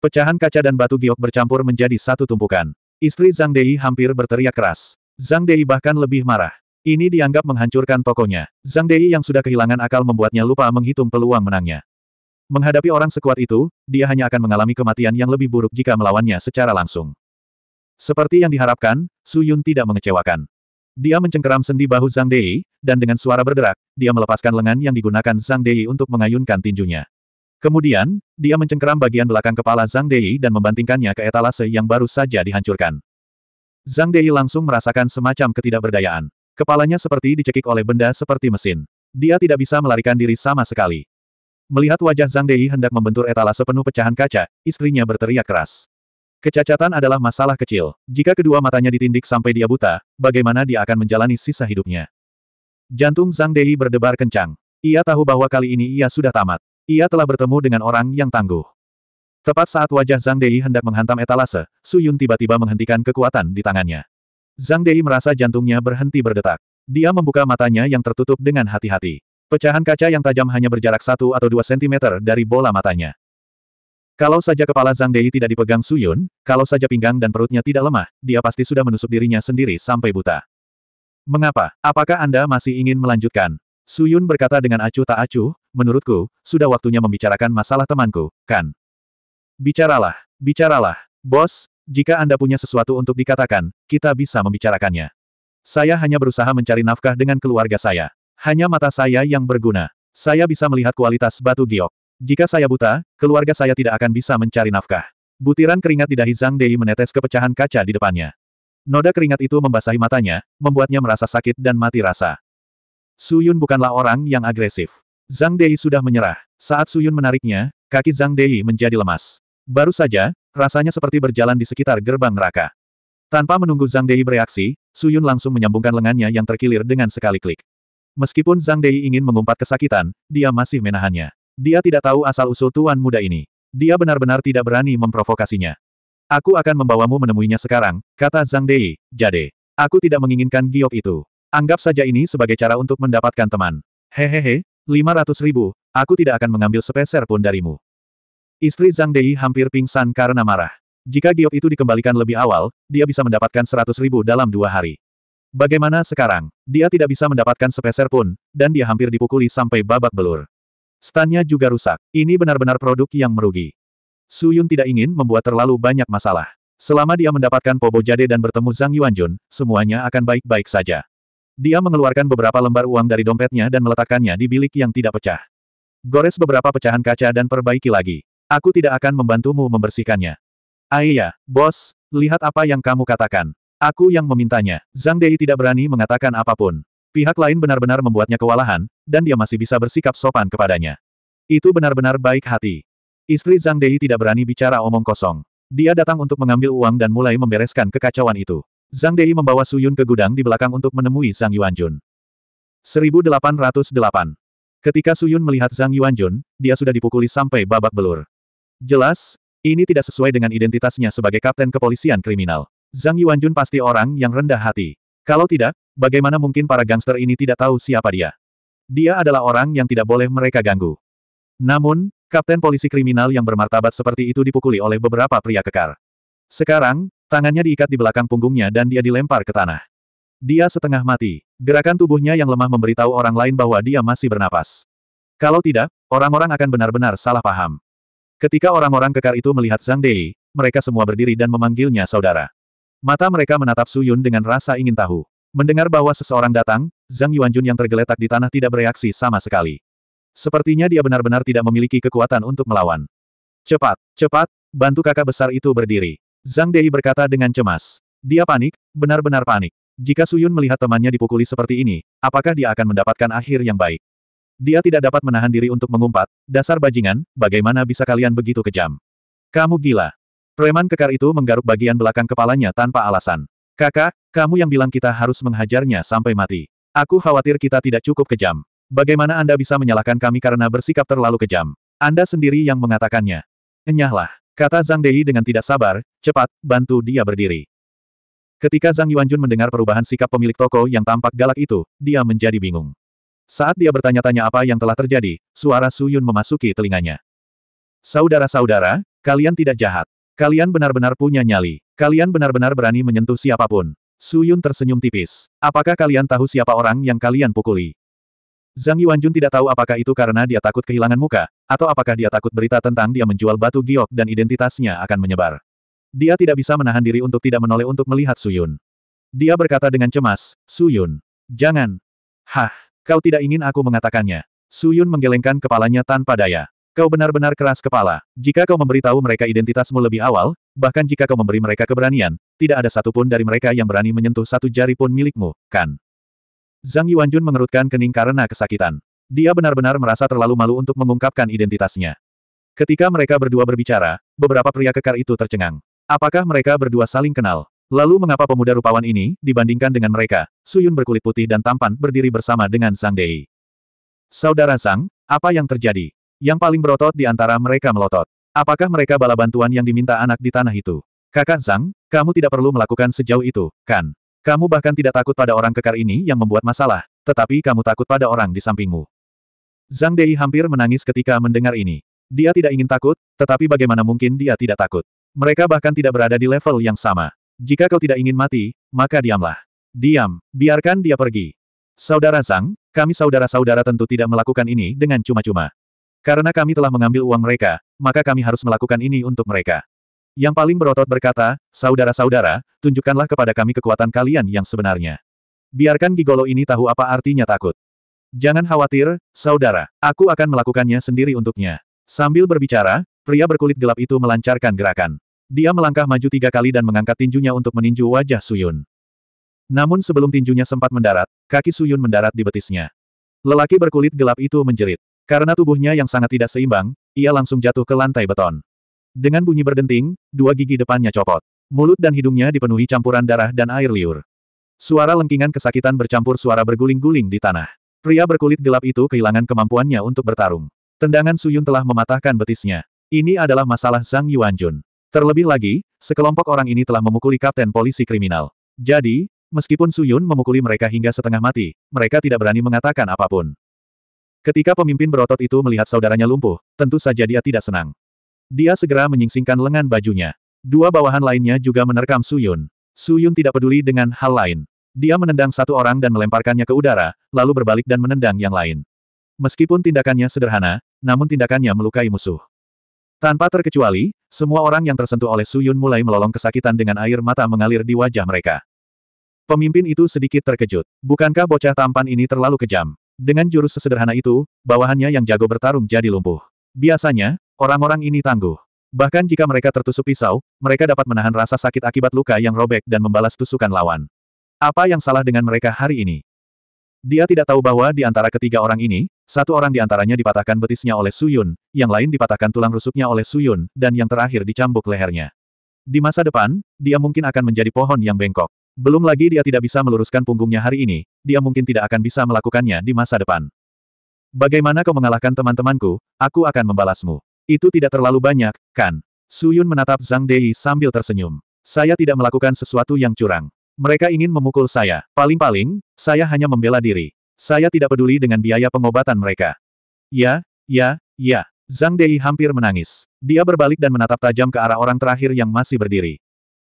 Pecahan kaca dan batu giok bercampur menjadi satu tumpukan. Istri Zhang Dei hampir berteriak keras. Zhang Dei bahkan lebih marah. Ini dianggap menghancurkan tokonya. Zhang Dei yang sudah kehilangan akal membuatnya lupa menghitung peluang menangnya. Menghadapi orang sekuat itu, dia hanya akan mengalami kematian yang lebih buruk jika melawannya secara langsung. Seperti yang diharapkan, Su Yun tidak mengecewakan. Dia mencengkeram sendi bahu Zhang Dei, dan dengan suara berderak, dia melepaskan lengan yang digunakan Zhang Dei untuk mengayunkan tinjunya. Kemudian, dia mencengkeram bagian belakang kepala Zhang Dei dan membantingkannya ke etalase yang baru saja dihancurkan. Zhang Dei langsung merasakan semacam ketidakberdayaan. Kepalanya seperti dicekik oleh benda seperti mesin. Dia tidak bisa melarikan diri sama sekali. Melihat wajah Zhang Dei hendak membentur etalase penuh pecahan kaca, istrinya berteriak keras. Kecacatan adalah masalah kecil. Jika kedua matanya ditindik sampai dia buta, bagaimana dia akan menjalani sisa hidupnya? Jantung Zhang Dei berdebar kencang. Ia tahu bahwa kali ini ia sudah tamat. Ia telah bertemu dengan orang yang tangguh. Tepat saat wajah Zhang Dei hendak menghantam etalase, Su Yun tiba-tiba menghentikan kekuatan di tangannya. Zhang Dei merasa jantungnya berhenti berdetak. Dia membuka matanya yang tertutup dengan hati-hati. Pecahan kaca yang tajam hanya berjarak satu atau dua sentimeter dari bola matanya. Kalau saja kepala Zhang Dei tidak dipegang Suyun, kalau saja pinggang dan perutnya tidak lemah, dia pasti sudah menusuk dirinya sendiri sampai buta. Mengapa? Apakah Anda masih ingin melanjutkan? Suyun berkata dengan acuh tak acuh, menurutku, sudah waktunya membicarakan masalah temanku, kan? Bicaralah, bicaralah, bos, jika Anda punya sesuatu untuk dikatakan, kita bisa membicarakannya. Saya hanya berusaha mencari nafkah dengan keluarga saya. Hanya mata saya yang berguna. Saya bisa melihat kualitas batu giok. Jika saya buta, keluarga saya tidak akan bisa mencari nafkah. Butiran keringat di dahi Zhang Dei menetes ke pecahan kaca di depannya. Noda keringat itu membasahi matanya, membuatnya merasa sakit dan mati rasa. Su Yun bukanlah orang yang agresif. Zhang Dei sudah menyerah. Saat Su Yun menariknya, kaki Zhang Dei menjadi lemas. Baru saja, rasanya seperti berjalan di sekitar gerbang neraka. Tanpa menunggu Zhang Dei bereaksi, Su Yun langsung menyambungkan lengannya yang terkilir dengan sekali klik. Meskipun Zhang Dei ingin mengumpat kesakitan, dia masih menahannya. Dia tidak tahu asal-usul tuan muda ini. Dia benar-benar tidak berani memprovokasinya. Aku akan membawamu menemuinya sekarang, kata Zhang Dei, jade. Aku tidak menginginkan giok itu. Anggap saja ini sebagai cara untuk mendapatkan teman. Hehehe, lima ribu, aku tidak akan mengambil sepeser pun darimu. Istri Zhang Dei hampir pingsan karena marah. Jika giok itu dikembalikan lebih awal, dia bisa mendapatkan seratus ribu dalam dua hari. Bagaimana sekarang? Dia tidak bisa mendapatkan sepeser pun, dan dia hampir dipukuli sampai babak belur. Stannya juga rusak. Ini benar-benar produk yang merugi. Su Yun tidak ingin membuat terlalu banyak masalah. Selama dia mendapatkan Pobo Jade dan bertemu Zhang Yuanjun, semuanya akan baik-baik saja. Dia mengeluarkan beberapa lembar uang dari dompetnya dan meletakkannya di bilik yang tidak pecah. Gores beberapa pecahan kaca dan perbaiki lagi. Aku tidak akan membantumu membersihkannya. Ayah, iya, bos, lihat apa yang kamu katakan. Aku yang memintanya. Zhang Dei tidak berani mengatakan apapun. Pihak lain benar-benar membuatnya kewalahan, dan dia masih bisa bersikap sopan kepadanya. Itu benar-benar baik hati. Istri Zhang Dei tidak berani bicara omong kosong. Dia datang untuk mengambil uang dan mulai membereskan kekacauan itu. Zhang Dei membawa Su Yun ke gudang di belakang untuk menemui Zhang Yuanjun. 1808 Ketika Yun melihat Zhang Yuanjun, dia sudah dipukuli sampai babak belur. Jelas, ini tidak sesuai dengan identitasnya sebagai kapten kepolisian kriminal. Zhang Yuanjun pasti orang yang rendah hati. Kalau tidak, bagaimana mungkin para gangster ini tidak tahu siapa dia? Dia adalah orang yang tidak boleh mereka ganggu. Namun, kapten polisi kriminal yang bermartabat seperti itu dipukuli oleh beberapa pria kekar. Sekarang, tangannya diikat di belakang punggungnya dan dia dilempar ke tanah. Dia setengah mati. Gerakan tubuhnya yang lemah memberitahu orang lain bahwa dia masih bernapas. Kalau tidak, orang-orang akan benar-benar salah paham. Ketika orang-orang kekar itu melihat Zhang Dei, mereka semua berdiri dan memanggilnya saudara. Mata mereka menatap Su Yun dengan rasa ingin tahu. Mendengar bahwa seseorang datang, Zhang Yuanjun yang tergeletak di tanah tidak bereaksi sama sekali. Sepertinya dia benar-benar tidak memiliki kekuatan untuk melawan. Cepat, cepat, bantu kakak besar itu berdiri. Zhang Dei berkata dengan cemas. Dia panik, benar-benar panik. Jika Su Yun melihat temannya dipukuli seperti ini, apakah dia akan mendapatkan akhir yang baik? Dia tidak dapat menahan diri untuk mengumpat, dasar bajingan, bagaimana bisa kalian begitu kejam? Kamu gila, Preman kekar itu menggaruk bagian belakang kepalanya tanpa alasan. Kakak, kamu yang bilang kita harus menghajarnya sampai mati. Aku khawatir kita tidak cukup kejam. Bagaimana Anda bisa menyalahkan kami karena bersikap terlalu kejam? Anda sendiri yang mengatakannya. Enyahlah, kata Zhang Dei dengan tidak sabar, cepat, bantu dia berdiri. Ketika Zhang Yuanjun mendengar perubahan sikap pemilik toko yang tampak galak itu, dia menjadi bingung. Saat dia bertanya-tanya apa yang telah terjadi, suara Su Yun memasuki telinganya. Saudara-saudara, kalian tidak jahat. Kalian benar-benar punya nyali. Kalian benar-benar berani menyentuh siapapun. Su Yun tersenyum tipis. Apakah kalian tahu siapa orang yang kalian pukuli? Zhang Yuanjun tidak tahu apakah itu karena dia takut kehilangan muka, atau apakah dia takut berita tentang dia menjual batu giok dan identitasnya akan menyebar. Dia tidak bisa menahan diri untuk tidak menoleh untuk melihat Su Yun. Dia berkata dengan cemas, Su Yun, Jangan. Hah, kau tidak ingin aku mengatakannya. Su Yun menggelengkan kepalanya tanpa daya. Kau benar-benar keras kepala. Jika kau memberitahu mereka identitasmu lebih awal, bahkan jika kau memberi mereka keberanian, tidak ada satupun dari mereka yang berani menyentuh satu jari pun milikmu, kan? Zhang Yuanjun mengerutkan kening karena kesakitan. Dia benar-benar merasa terlalu malu untuk mengungkapkan identitasnya. Ketika mereka berdua berbicara, beberapa pria kekar itu tercengang. Apakah mereka berdua saling kenal? Lalu mengapa pemuda rupawan ini, dibandingkan dengan mereka, Suyun berkulit putih dan tampan berdiri bersama dengan Sang Dei? Saudara Sang, apa yang terjadi? Yang paling berotot di antara mereka melotot. Apakah mereka bala bantuan yang diminta anak di tanah itu? Kakak Zhang, kamu tidak perlu melakukan sejauh itu, kan? Kamu bahkan tidak takut pada orang kekar ini yang membuat masalah, tetapi kamu takut pada orang di sampingmu. Zhang Dei hampir menangis ketika mendengar ini. Dia tidak ingin takut, tetapi bagaimana mungkin dia tidak takut? Mereka bahkan tidak berada di level yang sama. Jika kau tidak ingin mati, maka diamlah. Diam, biarkan dia pergi. Saudara Zhang, kami saudara-saudara tentu tidak melakukan ini dengan cuma-cuma. Karena kami telah mengambil uang mereka, maka kami harus melakukan ini untuk mereka. Yang paling berotot berkata, saudara-saudara, tunjukkanlah kepada kami kekuatan kalian yang sebenarnya. Biarkan gigolo ini tahu apa artinya takut. Jangan khawatir, saudara, aku akan melakukannya sendiri untuknya. Sambil berbicara, pria berkulit gelap itu melancarkan gerakan. Dia melangkah maju tiga kali dan mengangkat tinjunya untuk meninju wajah Suyun. Namun sebelum tinjunya sempat mendarat, kaki Suyun mendarat di betisnya. Lelaki berkulit gelap itu menjerit. Karena tubuhnya yang sangat tidak seimbang, ia langsung jatuh ke lantai beton. Dengan bunyi berdenting, dua gigi depannya copot. Mulut dan hidungnya dipenuhi campuran darah dan air liur. Suara lengkingan kesakitan bercampur suara berguling-guling di tanah. Pria berkulit gelap itu kehilangan kemampuannya untuk bertarung. Tendangan Suyun telah mematahkan betisnya. Ini adalah masalah Zhang Yuanjun. Terlebih lagi, sekelompok orang ini telah memukuli kapten polisi kriminal. Jadi, meskipun Suyun memukuli mereka hingga setengah mati, mereka tidak berani mengatakan apapun. Ketika pemimpin berotot itu melihat saudaranya lumpuh, tentu saja dia tidak senang. Dia segera menyingsingkan lengan bajunya. Dua bawahan lainnya juga menerkam Suyun. Suyun tidak peduli dengan hal lain. Dia menendang satu orang dan melemparkannya ke udara, lalu berbalik dan menendang yang lain. Meskipun tindakannya sederhana, namun tindakannya melukai musuh. Tanpa terkecuali, semua orang yang tersentuh oleh Suyun mulai melolong kesakitan dengan air mata mengalir di wajah mereka. Pemimpin itu sedikit terkejut. Bukankah bocah tampan ini terlalu kejam? Dengan jurus sesederhana itu, bawahannya yang jago bertarung jadi lumpuh. Biasanya, orang-orang ini tangguh. Bahkan jika mereka tertusuk pisau, mereka dapat menahan rasa sakit akibat luka yang robek dan membalas tusukan lawan. Apa yang salah dengan mereka hari ini? Dia tidak tahu bahwa di antara ketiga orang ini, satu orang di antaranya dipatahkan betisnya oleh Suyun, yang lain dipatahkan tulang rusuknya oleh Suyun, dan yang terakhir dicambuk lehernya. Di masa depan, dia mungkin akan menjadi pohon yang bengkok. Belum lagi dia tidak bisa meluruskan punggungnya hari ini, dia mungkin tidak akan bisa melakukannya di masa depan. Bagaimana kau mengalahkan teman-temanku, aku akan membalasmu. Itu tidak terlalu banyak, kan? Su Yun menatap Zhang Dei sambil tersenyum. Saya tidak melakukan sesuatu yang curang. Mereka ingin memukul saya. Paling-paling, saya hanya membela diri. Saya tidak peduli dengan biaya pengobatan mereka. Ya, ya, ya. Zhang Dei hampir menangis. Dia berbalik dan menatap tajam ke arah orang terakhir yang masih berdiri.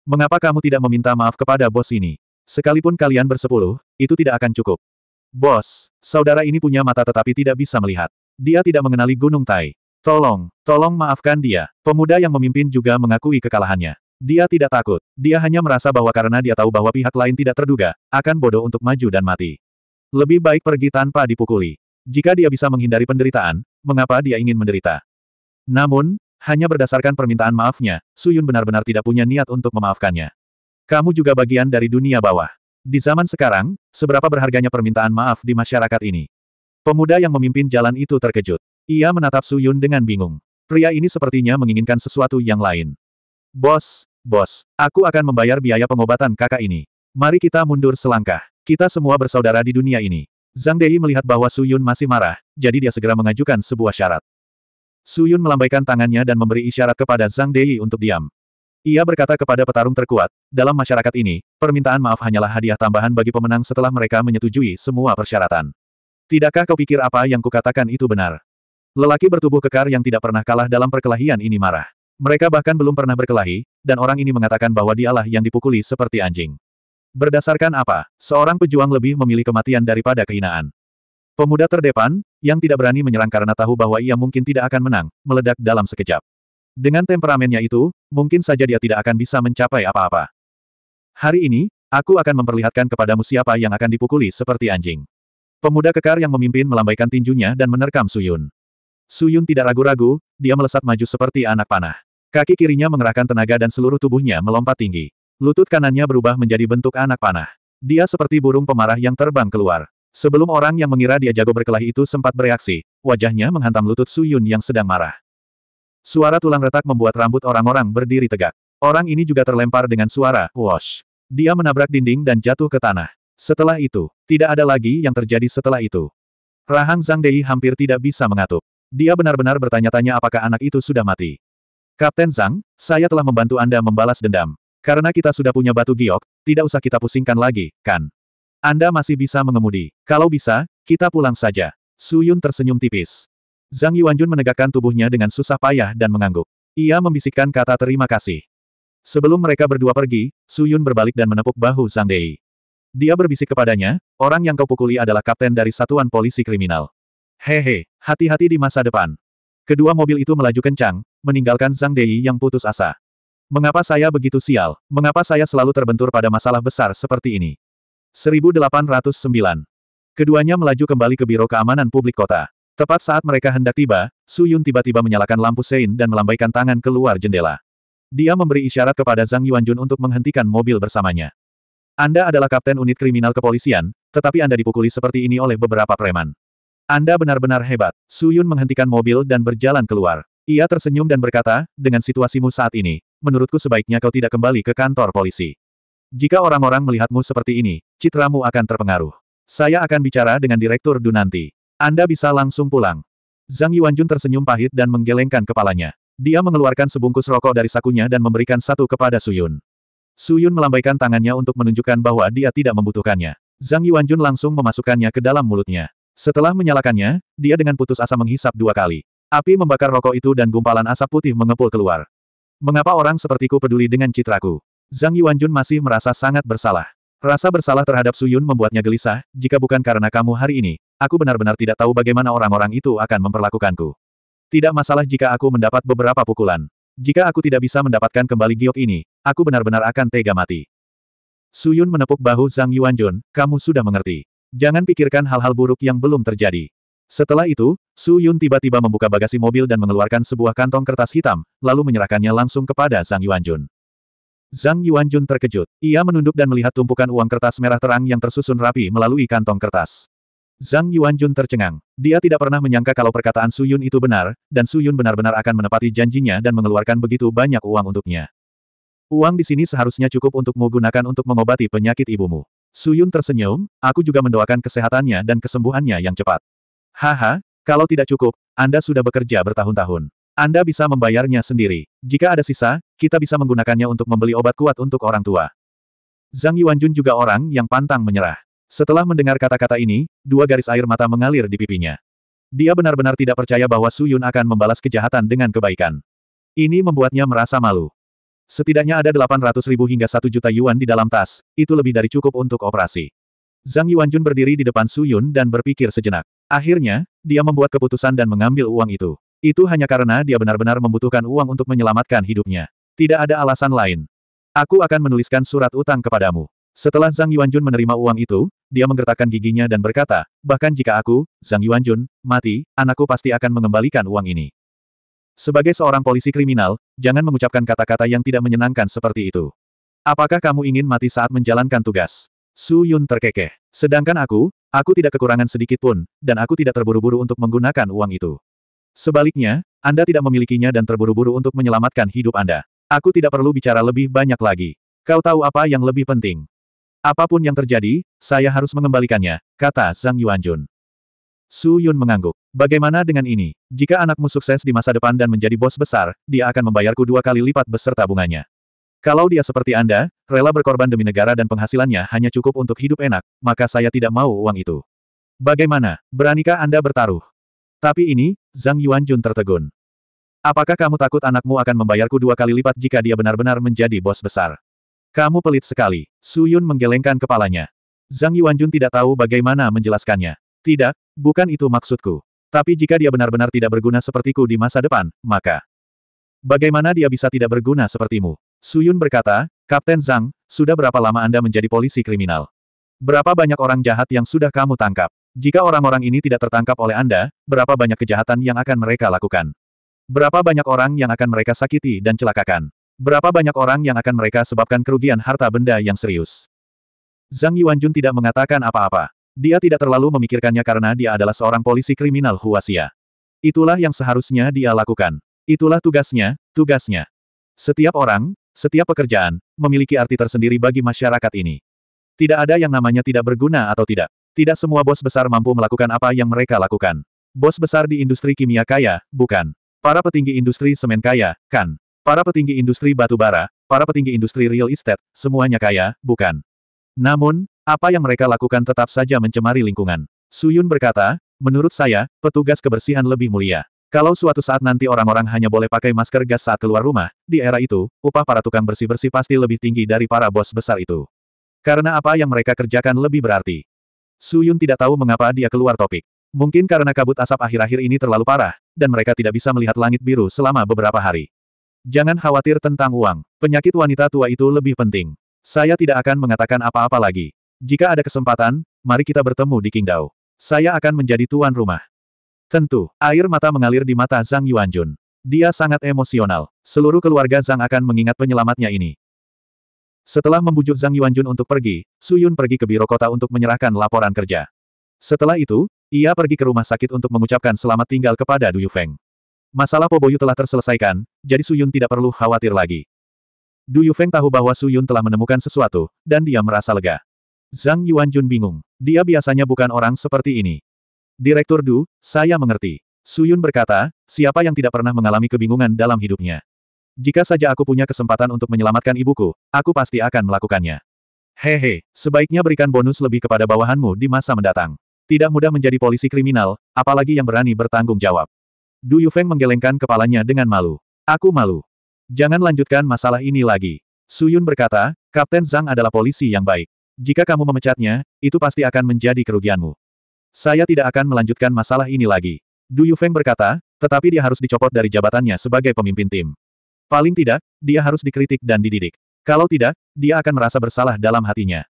Mengapa kamu tidak meminta maaf kepada bos ini? Sekalipun kalian bersepuluh, itu tidak akan cukup. Bos, saudara ini punya mata tetapi tidak bisa melihat. Dia tidak mengenali Gunung Tai. Tolong, tolong maafkan dia. Pemuda yang memimpin juga mengakui kekalahannya. Dia tidak takut. Dia hanya merasa bahwa karena dia tahu bahwa pihak lain tidak terduga, akan bodoh untuk maju dan mati. Lebih baik pergi tanpa dipukuli. Jika dia bisa menghindari penderitaan, mengapa dia ingin menderita? Namun, hanya berdasarkan permintaan maafnya, Suyun benar-benar tidak punya niat untuk memaafkannya. Kamu juga bagian dari dunia bawah. Di zaman sekarang, seberapa berharganya permintaan maaf di masyarakat ini? Pemuda yang memimpin jalan itu terkejut. Ia menatap Suyun dengan bingung. Pria ini sepertinya menginginkan sesuatu yang lain. Bos, bos, aku akan membayar biaya pengobatan kakak ini. Mari kita mundur selangkah. Kita semua bersaudara di dunia ini. Zhang Dei melihat bahwa Suyun masih marah, jadi dia segera mengajukan sebuah syarat. Suyun melambaikan tangannya dan memberi isyarat kepada Zhang Deyi untuk diam. Ia berkata kepada petarung terkuat, dalam masyarakat ini, permintaan maaf hanyalah hadiah tambahan bagi pemenang setelah mereka menyetujui semua persyaratan. Tidakkah kau pikir apa yang kukatakan itu benar? Lelaki bertubuh kekar yang tidak pernah kalah dalam perkelahian ini marah. Mereka bahkan belum pernah berkelahi, dan orang ini mengatakan bahwa dialah yang dipukuli seperti anjing. Berdasarkan apa, seorang pejuang lebih memilih kematian daripada kehinaan. Pemuda terdepan, yang tidak berani menyerang karena tahu bahwa ia mungkin tidak akan menang, meledak dalam sekejap. Dengan temperamennya itu, mungkin saja dia tidak akan bisa mencapai apa-apa. Hari ini, aku akan memperlihatkan kepadamu siapa yang akan dipukuli seperti anjing. Pemuda kekar yang memimpin melambaikan tinjunya dan menerkam Suyun. Suyun tidak ragu-ragu, dia melesat maju seperti anak panah. Kaki kirinya mengerahkan tenaga dan seluruh tubuhnya melompat tinggi. Lutut kanannya berubah menjadi bentuk anak panah. Dia seperti burung pemarah yang terbang keluar. Sebelum orang yang mengira dia jago berkelahi itu sempat bereaksi, wajahnya menghantam lutut Su Yun yang sedang marah. Suara tulang retak membuat rambut orang-orang berdiri tegak. Orang ini juga terlempar dengan suara, wash. Dia menabrak dinding dan jatuh ke tanah. Setelah itu, tidak ada lagi yang terjadi setelah itu. Rahang Zhang Dei hampir tidak bisa mengatup. Dia benar-benar bertanya-tanya apakah anak itu sudah mati. Kapten Zhang, saya telah membantu Anda membalas dendam. Karena kita sudah punya batu giok, tidak usah kita pusingkan lagi, kan? Anda masih bisa mengemudi. Kalau bisa, kita pulang saja. Su Yun tersenyum tipis. Zhang Yuanjun menegakkan tubuhnya dengan susah payah dan mengangguk. Ia membisikkan kata terima kasih. Sebelum mereka berdua pergi, Su Yun berbalik dan menepuk bahu Zhang Dei. Dia berbisik kepadanya, orang yang kau pukuli adalah kapten dari satuan polisi kriminal. Hehe, hati-hati di masa depan. Kedua mobil itu melaju kencang, meninggalkan Zhang Dei yang putus asa. Mengapa saya begitu sial? Mengapa saya selalu terbentur pada masalah besar seperti ini? 1809. Keduanya melaju kembali ke Biro Keamanan Publik Kota. Tepat saat mereka hendak tiba, Su Yun tiba-tiba menyalakan lampu sein dan melambaikan tangan keluar jendela. Dia memberi isyarat kepada Zhang Yuanjun untuk menghentikan mobil bersamanya. Anda adalah kapten unit kriminal kepolisian, tetapi Anda dipukuli seperti ini oleh beberapa preman. Anda benar-benar hebat. Su Yun menghentikan mobil dan berjalan keluar. Ia tersenyum dan berkata, dengan situasimu saat ini, menurutku sebaiknya kau tidak kembali ke kantor polisi. Jika orang-orang melihatmu seperti ini, citramu akan terpengaruh. Saya akan bicara dengan Direktur Du nanti. Anda bisa langsung pulang. Zhang Yuanjun tersenyum pahit dan menggelengkan kepalanya. Dia mengeluarkan sebungkus rokok dari sakunya dan memberikan satu kepada Suyun. Suyun melambaikan tangannya untuk menunjukkan bahwa dia tidak membutuhkannya. Zhang Yuanjun langsung memasukkannya ke dalam mulutnya. Setelah menyalakannya, dia dengan putus asa menghisap dua kali. Api membakar rokok itu dan gumpalan asap putih mengepul keluar. Mengapa orang sepertiku peduli dengan citraku? Zhang Yuanjun masih merasa sangat bersalah. Rasa bersalah terhadap Su Yun membuatnya gelisah, jika bukan karena kamu hari ini, aku benar-benar tidak tahu bagaimana orang-orang itu akan memperlakukanku. Tidak masalah jika aku mendapat beberapa pukulan. Jika aku tidak bisa mendapatkan kembali giok ini, aku benar-benar akan tega mati. Su Yun menepuk bahu Zhang Yuanjun, kamu sudah mengerti. Jangan pikirkan hal-hal buruk yang belum terjadi. Setelah itu, Su Yun tiba-tiba membuka bagasi mobil dan mengeluarkan sebuah kantong kertas hitam, lalu menyerahkannya langsung kepada Zhang Yuanjun. Zhang Yuanjun terkejut. Ia menunduk dan melihat tumpukan uang kertas merah terang yang tersusun rapi melalui kantong kertas. Zhang Yuanjun tercengang. Dia tidak pernah menyangka kalau perkataan Su Yun itu benar, dan Su Yun benar-benar akan menepati janjinya dan mengeluarkan begitu banyak uang untuknya. Uang di sini seharusnya cukup untuk menggunakan untuk mengobati penyakit ibumu. Su Yun tersenyum, aku juga mendoakan kesehatannya dan kesembuhannya yang cepat. Haha, kalau tidak cukup, Anda sudah bekerja bertahun-tahun. Anda bisa membayarnya sendiri. Jika ada sisa, kita bisa menggunakannya untuk membeli obat kuat untuk orang tua. Zhang Yuanjun juga orang yang pantang menyerah. Setelah mendengar kata-kata ini, dua garis air mata mengalir di pipinya. Dia benar-benar tidak percaya bahwa Su Yun akan membalas kejahatan dengan kebaikan. Ini membuatnya merasa malu. Setidaknya ada 800 ribu hingga 1 juta yuan di dalam tas, itu lebih dari cukup untuk operasi. Zhang Yuanjun berdiri di depan Su Yun dan berpikir sejenak. Akhirnya, dia membuat keputusan dan mengambil uang itu. Itu hanya karena dia benar-benar membutuhkan uang untuk menyelamatkan hidupnya. Tidak ada alasan lain. Aku akan menuliskan surat utang kepadamu. Setelah Zhang Yuanjun menerima uang itu, dia menggertakkan giginya dan berkata, bahkan jika aku, Zhang Yuanjun, mati, anakku pasti akan mengembalikan uang ini. Sebagai seorang polisi kriminal, jangan mengucapkan kata-kata yang tidak menyenangkan seperti itu. Apakah kamu ingin mati saat menjalankan tugas? Su Yun terkekeh. Sedangkan aku, aku tidak kekurangan sedikit pun, dan aku tidak terburu-buru untuk menggunakan uang itu. Sebaliknya, Anda tidak memilikinya dan terburu-buru untuk menyelamatkan hidup Anda. Aku tidak perlu bicara lebih banyak lagi. Kau tahu apa yang lebih penting. Apapun yang terjadi, saya harus mengembalikannya, kata Zhang Yuanjun. Su Yun mengangguk. Bagaimana dengan ini? Jika anakmu sukses di masa depan dan menjadi bos besar, dia akan membayarku dua kali lipat beserta bunganya. Kalau dia seperti Anda, rela berkorban demi negara dan penghasilannya hanya cukup untuk hidup enak, maka saya tidak mau uang itu. Bagaimana, beranikah Anda bertaruh? Tapi ini, Zhang Yuanjun tertegun. Apakah kamu takut anakmu akan membayarku dua kali lipat jika dia benar-benar menjadi bos besar? Kamu pelit sekali. Su Yun menggelengkan kepalanya. Zhang Yuanjun tidak tahu bagaimana menjelaskannya. Tidak, bukan itu maksudku. Tapi jika dia benar-benar tidak berguna sepertiku di masa depan, maka... Bagaimana dia bisa tidak berguna sepertimu? Su Yun berkata, Kapten Zhang, sudah berapa lama Anda menjadi polisi kriminal? Berapa banyak orang jahat yang sudah kamu tangkap? Jika orang-orang ini tidak tertangkap oleh Anda, berapa banyak kejahatan yang akan mereka lakukan? Berapa banyak orang yang akan mereka sakiti dan celakakan? Berapa banyak orang yang akan mereka sebabkan kerugian harta benda yang serius? Zhang Yuanjun tidak mengatakan apa-apa. Dia tidak terlalu memikirkannya karena dia adalah seorang polisi kriminal Huasia. Itulah yang seharusnya dia lakukan. Itulah tugasnya, tugasnya. Setiap orang, setiap pekerjaan, memiliki arti tersendiri bagi masyarakat ini. Tidak ada yang namanya tidak berguna atau tidak. Tidak semua bos besar mampu melakukan apa yang mereka lakukan. Bos besar di industri kimia kaya, bukan. Para petinggi industri semen kaya, kan. Para petinggi industri batu bara, para petinggi industri real estate, semuanya kaya, bukan. Namun, apa yang mereka lakukan tetap saja mencemari lingkungan. Suyun berkata, menurut saya, petugas kebersihan lebih mulia. Kalau suatu saat nanti orang-orang hanya boleh pakai masker gas saat keluar rumah, di era itu, upah para tukang bersih-bersih pasti lebih tinggi dari para bos besar itu. Karena apa yang mereka kerjakan lebih berarti. Su Yun tidak tahu mengapa dia keluar topik. Mungkin karena kabut asap akhir-akhir ini terlalu parah, dan mereka tidak bisa melihat langit biru selama beberapa hari. Jangan khawatir tentang uang. Penyakit wanita tua itu lebih penting. Saya tidak akan mengatakan apa-apa lagi. Jika ada kesempatan, mari kita bertemu di Qingdao. Saya akan menjadi tuan rumah. Tentu, air mata mengalir di mata Zhang Yuanjun. Dia sangat emosional. Seluruh keluarga Zhang akan mengingat penyelamatnya ini. Setelah membujuk Zhang Yuanjun untuk pergi, Su Yun pergi ke biro kota untuk menyerahkan laporan kerja. Setelah itu, ia pergi ke rumah sakit untuk mengucapkan selamat tinggal kepada Du Yufeng. Masalah Poboyu telah terselesaikan, jadi Su Yun tidak perlu khawatir lagi. Du Yufeng tahu bahwa Su Yun telah menemukan sesuatu, dan dia merasa lega. Zhang Yuanjun bingung. Dia biasanya bukan orang seperti ini. Direktur Du, saya mengerti. Su Yun berkata, siapa yang tidak pernah mengalami kebingungan dalam hidupnya? Jika saja aku punya kesempatan untuk menyelamatkan ibuku, aku pasti akan melakukannya. Hehe, sebaiknya berikan bonus lebih kepada bawahanmu di masa mendatang. Tidak mudah menjadi polisi kriminal, apalagi yang berani bertanggung jawab. Du Yufeng menggelengkan kepalanya dengan malu. Aku malu. Jangan lanjutkan masalah ini lagi. Suyun berkata, Kapten Zhang adalah polisi yang baik. Jika kamu memecatnya, itu pasti akan menjadi kerugianmu. Saya tidak akan melanjutkan masalah ini lagi. Du Yufeng berkata, tetapi dia harus dicopot dari jabatannya sebagai pemimpin tim. Paling tidak, dia harus dikritik dan dididik. Kalau tidak, dia akan merasa bersalah dalam hatinya.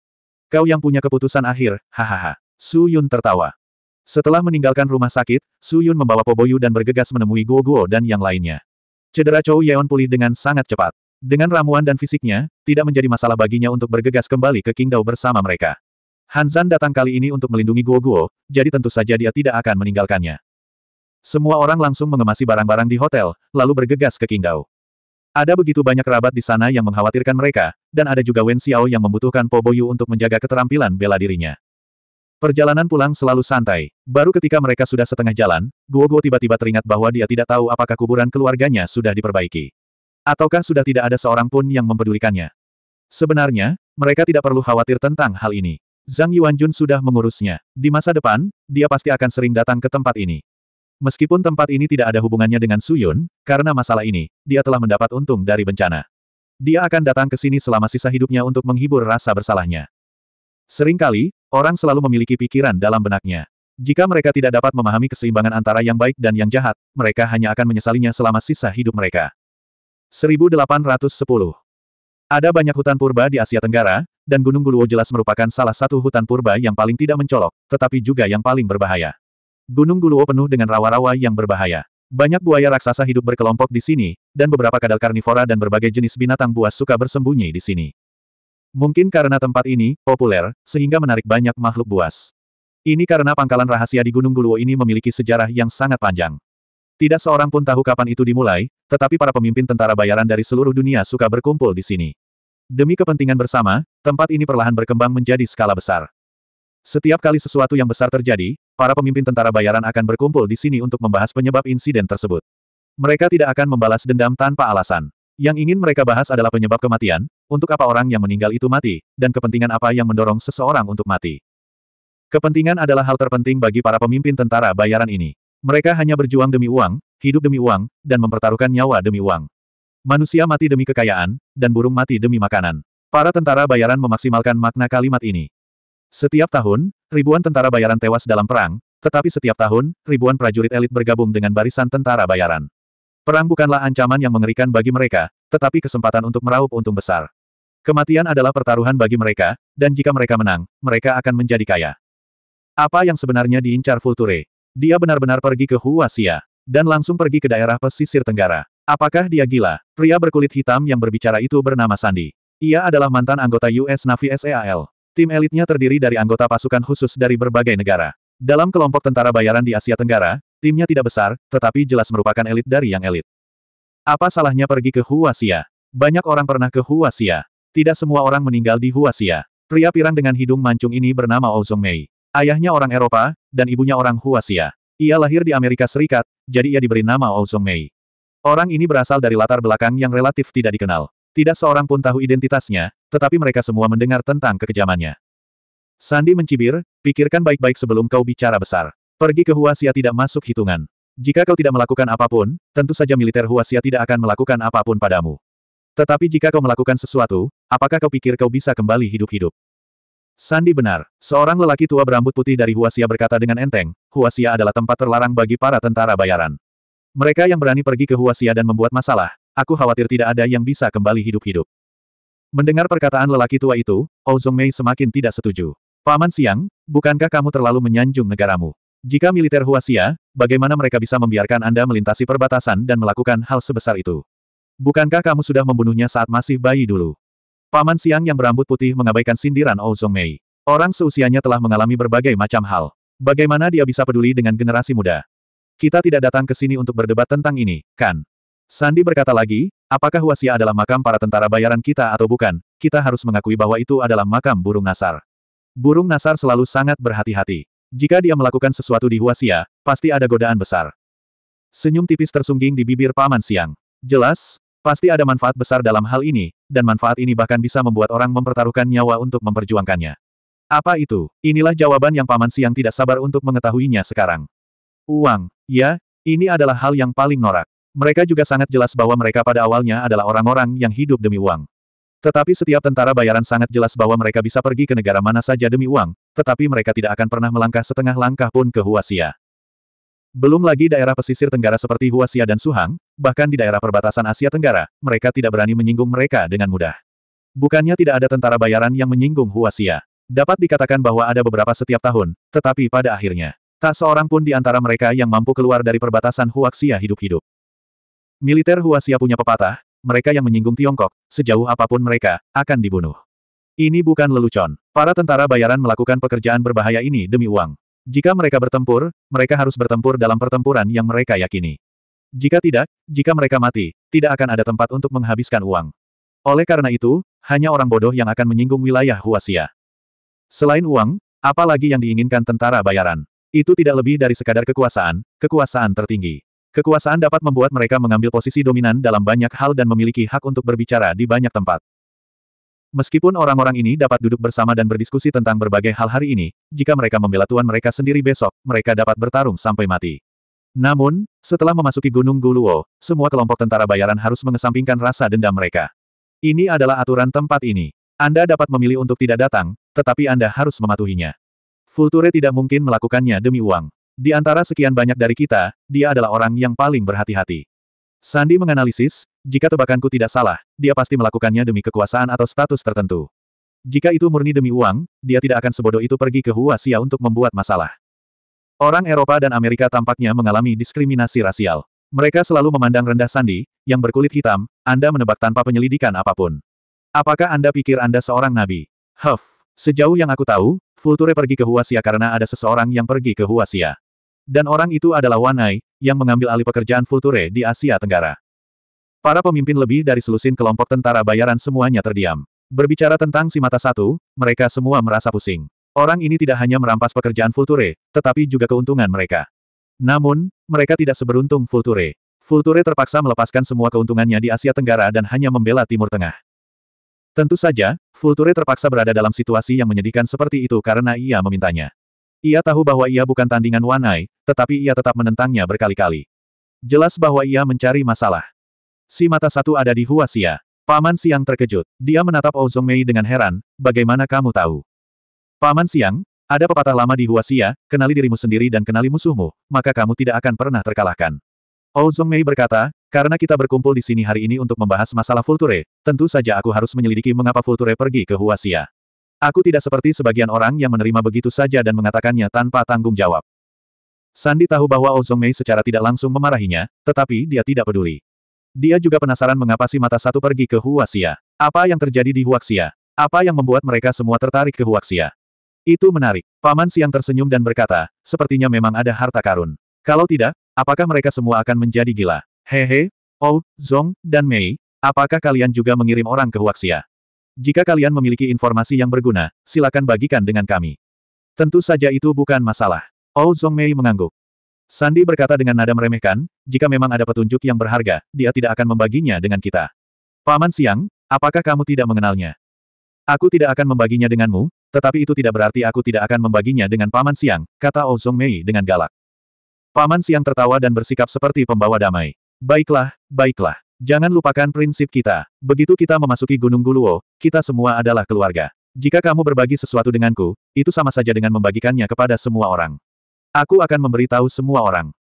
Kau yang punya keputusan akhir, hahaha. Su Yun tertawa. Setelah meninggalkan rumah sakit, Su Yun membawa Poboyu dan bergegas menemui Guo Guo dan yang lainnya. Cedera Chou Yeon pulih dengan sangat cepat. Dengan ramuan dan fisiknya, tidak menjadi masalah baginya untuk bergegas kembali ke Qingdao bersama mereka. Hanzan datang kali ini untuk melindungi Guo Guo, jadi tentu saja dia tidak akan meninggalkannya. Semua orang langsung mengemasi barang-barang di hotel, lalu bergegas ke Qingdao. Ada begitu banyak kerabat di sana yang mengkhawatirkan mereka, dan ada juga Wen Xiao yang membutuhkan Po Boyu untuk menjaga keterampilan bela dirinya. Perjalanan pulang selalu santai. Baru ketika mereka sudah setengah jalan, Guo Guo tiba-tiba teringat bahwa dia tidak tahu apakah kuburan keluarganya sudah diperbaiki. Ataukah sudah tidak ada seorang pun yang mempedulikannya. Sebenarnya, mereka tidak perlu khawatir tentang hal ini. Zhang Yuanjun sudah mengurusnya. Di masa depan, dia pasti akan sering datang ke tempat ini. Meskipun tempat ini tidak ada hubungannya dengan Suyun, karena masalah ini, dia telah mendapat untung dari bencana. Dia akan datang ke sini selama sisa hidupnya untuk menghibur rasa bersalahnya. Seringkali, orang selalu memiliki pikiran dalam benaknya. Jika mereka tidak dapat memahami keseimbangan antara yang baik dan yang jahat, mereka hanya akan menyesalinya selama sisa hidup mereka. 1810 Ada banyak hutan purba di Asia Tenggara, dan Gunung Guluo jelas merupakan salah satu hutan purba yang paling tidak mencolok, tetapi juga yang paling berbahaya. Gunung Guluo penuh dengan rawa-rawa yang berbahaya. Banyak buaya raksasa hidup berkelompok di sini, dan beberapa kadal karnivora dan berbagai jenis binatang buas suka bersembunyi di sini. Mungkin karena tempat ini populer, sehingga menarik banyak makhluk buas. Ini karena pangkalan rahasia di Gunung Guluo ini memiliki sejarah yang sangat panjang. Tidak seorang pun tahu kapan itu dimulai, tetapi para pemimpin tentara bayaran dari seluruh dunia suka berkumpul di sini. Demi kepentingan bersama, tempat ini perlahan berkembang menjadi skala besar. Setiap kali sesuatu yang besar terjadi, Para pemimpin tentara bayaran akan berkumpul di sini untuk membahas penyebab insiden tersebut. Mereka tidak akan membalas dendam tanpa alasan. Yang ingin mereka bahas adalah penyebab kematian, untuk apa orang yang meninggal itu mati, dan kepentingan apa yang mendorong seseorang untuk mati. Kepentingan adalah hal terpenting bagi para pemimpin tentara bayaran ini. Mereka hanya berjuang demi uang, hidup demi uang, dan mempertaruhkan nyawa demi uang. Manusia mati demi kekayaan, dan burung mati demi makanan. Para tentara bayaran memaksimalkan makna kalimat ini. Setiap tahun, ribuan tentara bayaran tewas dalam perang, tetapi setiap tahun, ribuan prajurit elit bergabung dengan barisan tentara bayaran. Perang bukanlah ancaman yang mengerikan bagi mereka, tetapi kesempatan untuk meraup untung besar. Kematian adalah pertaruhan bagi mereka, dan jika mereka menang, mereka akan menjadi kaya. Apa yang sebenarnya diincar Fulture? Dia benar-benar pergi ke Huasia, dan langsung pergi ke daerah pesisir tenggara. Apakah dia gila? Pria berkulit hitam yang berbicara itu bernama Sandi. Ia adalah mantan anggota US Navy SEAL. Tim elitnya terdiri dari anggota pasukan khusus dari berbagai negara. Dalam kelompok tentara bayaran di Asia Tenggara, timnya tidak besar, tetapi jelas merupakan elit dari yang elit. Apa salahnya pergi ke Huasia? Banyak orang pernah ke Huasia. Tidak semua orang meninggal di Huasia. Pria pirang dengan hidung mancung ini bernama Ozong Mei. Ayahnya orang Eropa, dan ibunya orang Huasia. Ia lahir di Amerika Serikat, jadi ia diberi nama Ozong Mei. Orang ini berasal dari latar belakang yang relatif tidak dikenal. Tidak seorang pun tahu identitasnya, tetapi mereka semua mendengar tentang kekejamannya. Sandi mencibir, pikirkan baik-baik sebelum kau bicara besar. Pergi ke Huasia tidak masuk hitungan. Jika kau tidak melakukan apapun, tentu saja militer Huasia tidak akan melakukan apapun padamu. Tetapi jika kau melakukan sesuatu, apakah kau pikir kau bisa kembali hidup-hidup? Sandi benar, seorang lelaki tua berambut putih dari Huasia berkata dengan enteng, Huasia adalah tempat terlarang bagi para tentara bayaran. Mereka yang berani pergi ke Huasia dan membuat masalah, Aku khawatir tidak ada yang bisa kembali hidup-hidup. Mendengar perkataan lelaki tua itu, Ozong Mei semakin tidak setuju. Paman Siang, bukankah kamu terlalu menyanjung negaramu? Jika militer Huasia, bagaimana mereka bisa membiarkan Anda melintasi perbatasan dan melakukan hal sebesar itu? Bukankah kamu sudah membunuhnya saat masih bayi dulu? Paman Siang yang berambut putih mengabaikan sindiran Ozong Mei. Orang seusianya telah mengalami berbagai macam hal. Bagaimana dia bisa peduli dengan generasi muda? Kita tidak datang ke sini untuk berdebat tentang ini, kan? Sandi berkata lagi, apakah Huasia adalah makam para tentara bayaran kita atau bukan, kita harus mengakui bahwa itu adalah makam burung nasar. Burung nasar selalu sangat berhati-hati. Jika dia melakukan sesuatu di Huasia, pasti ada godaan besar. Senyum tipis tersungging di bibir Paman Siang. Jelas, pasti ada manfaat besar dalam hal ini, dan manfaat ini bahkan bisa membuat orang mempertaruhkan nyawa untuk memperjuangkannya. Apa itu? Inilah jawaban yang Paman Siang tidak sabar untuk mengetahuinya sekarang. Uang, ya, ini adalah hal yang paling norak. Mereka juga sangat jelas bahwa mereka pada awalnya adalah orang-orang yang hidup demi uang. Tetapi setiap tentara bayaran sangat jelas bahwa mereka bisa pergi ke negara mana saja demi uang, tetapi mereka tidak akan pernah melangkah setengah langkah pun ke Huasia. Belum lagi daerah pesisir tenggara seperti Huasia dan Suhang, bahkan di daerah perbatasan Asia Tenggara, mereka tidak berani menyinggung mereka dengan mudah. Bukannya tidak ada tentara bayaran yang menyinggung Huasia. Dapat dikatakan bahwa ada beberapa setiap tahun, tetapi pada akhirnya, tak seorang pun di antara mereka yang mampu keluar dari perbatasan Huaxia hidup-hidup. Militer Huasia punya pepatah, mereka yang menyinggung Tiongkok, sejauh apapun mereka, akan dibunuh. Ini bukan lelucon. Para tentara bayaran melakukan pekerjaan berbahaya ini demi uang. Jika mereka bertempur, mereka harus bertempur dalam pertempuran yang mereka yakini. Jika tidak, jika mereka mati, tidak akan ada tempat untuk menghabiskan uang. Oleh karena itu, hanya orang bodoh yang akan menyinggung wilayah Huasia. Selain uang, apalagi yang diinginkan tentara bayaran? Itu tidak lebih dari sekadar kekuasaan, kekuasaan tertinggi. Kekuasaan dapat membuat mereka mengambil posisi dominan dalam banyak hal dan memiliki hak untuk berbicara di banyak tempat. Meskipun orang-orang ini dapat duduk bersama dan berdiskusi tentang berbagai hal hari ini, jika mereka membela tuan mereka sendiri besok, mereka dapat bertarung sampai mati. Namun, setelah memasuki Gunung Guluo, semua kelompok tentara bayaran harus mengesampingkan rasa dendam mereka. Ini adalah aturan tempat ini. Anda dapat memilih untuk tidak datang, tetapi Anda harus mematuhinya. Fulture tidak mungkin melakukannya demi uang. Di antara sekian banyak dari kita, dia adalah orang yang paling berhati-hati. Sandi menganalisis, jika tebakanku tidak salah, dia pasti melakukannya demi kekuasaan atau status tertentu. Jika itu murni demi uang, dia tidak akan sebodoh itu pergi ke Huasia untuk membuat masalah. Orang Eropa dan Amerika tampaknya mengalami diskriminasi rasial. Mereka selalu memandang rendah Sandi, yang berkulit hitam, Anda menebak tanpa penyelidikan apapun. Apakah Anda pikir Anda seorang nabi? Huff, sejauh yang aku tahu, Fulture pergi ke Huasia karena ada seseorang yang pergi ke Huasia. Dan orang itu adalah Wanai, yang mengambil alih pekerjaan Fulture di Asia Tenggara. Para pemimpin lebih dari selusin kelompok tentara bayaran semuanya terdiam. Berbicara tentang si mata satu, mereka semua merasa pusing. Orang ini tidak hanya merampas pekerjaan Fulture, tetapi juga keuntungan mereka. Namun, mereka tidak seberuntung Fulture. Fulture terpaksa melepaskan semua keuntungannya di Asia Tenggara dan hanya membela Timur Tengah. Tentu saja, Fulture terpaksa berada dalam situasi yang menyedihkan seperti itu karena ia memintanya. Ia tahu bahwa ia bukan tandingan Wanai, tetapi ia tetap menentangnya berkali-kali. Jelas bahwa ia mencari masalah. Si mata satu ada di Huasia. Paman Siang terkejut. Dia menatap Ouzong Mei dengan heran, bagaimana kamu tahu? Paman Siang, ada pepatah lama di Huasia, kenali dirimu sendiri dan kenali musuhmu, maka kamu tidak akan pernah terkalahkan. Ouzong Mei berkata, karena kita berkumpul di sini hari ini untuk membahas masalah Fulture, tentu saja aku harus menyelidiki mengapa Fulture pergi ke Huasia. Aku tidak seperti sebagian orang yang menerima begitu saja dan mengatakannya tanpa tanggung jawab. Sandi tahu bahwa Ozong Mei secara tidak langsung memarahinya, tetapi dia tidak peduli. Dia juga penasaran mengapa si mata satu pergi ke Huaxia. Apa yang terjadi di Huaxia? Apa yang membuat mereka semua tertarik ke Huaxia? Itu menarik. Paman Siang tersenyum dan berkata, sepertinya memang ada harta karun. Kalau tidak, apakah mereka semua akan menjadi gila? Hehe, Oh, Zong, dan Mei, apakah kalian juga mengirim orang ke Huaxia? Jika kalian memiliki informasi yang berguna, silakan bagikan dengan kami. Tentu saja itu bukan masalah. Ou Zongmei mengangguk. Sandi berkata dengan nada meremehkan, jika memang ada petunjuk yang berharga, dia tidak akan membaginya dengan kita. Paman Siang, apakah kamu tidak mengenalnya? Aku tidak akan membaginya denganmu, tetapi itu tidak berarti aku tidak akan membaginya dengan Paman Siang, kata Ou Zongmei dengan galak. Paman Siang tertawa dan bersikap seperti pembawa damai. Baiklah, baiklah. Jangan lupakan prinsip kita. Begitu kita memasuki Gunung Guluo, kita semua adalah keluarga. Jika kamu berbagi sesuatu denganku, itu sama saja dengan membagikannya kepada semua orang. Aku akan memberitahu semua orang.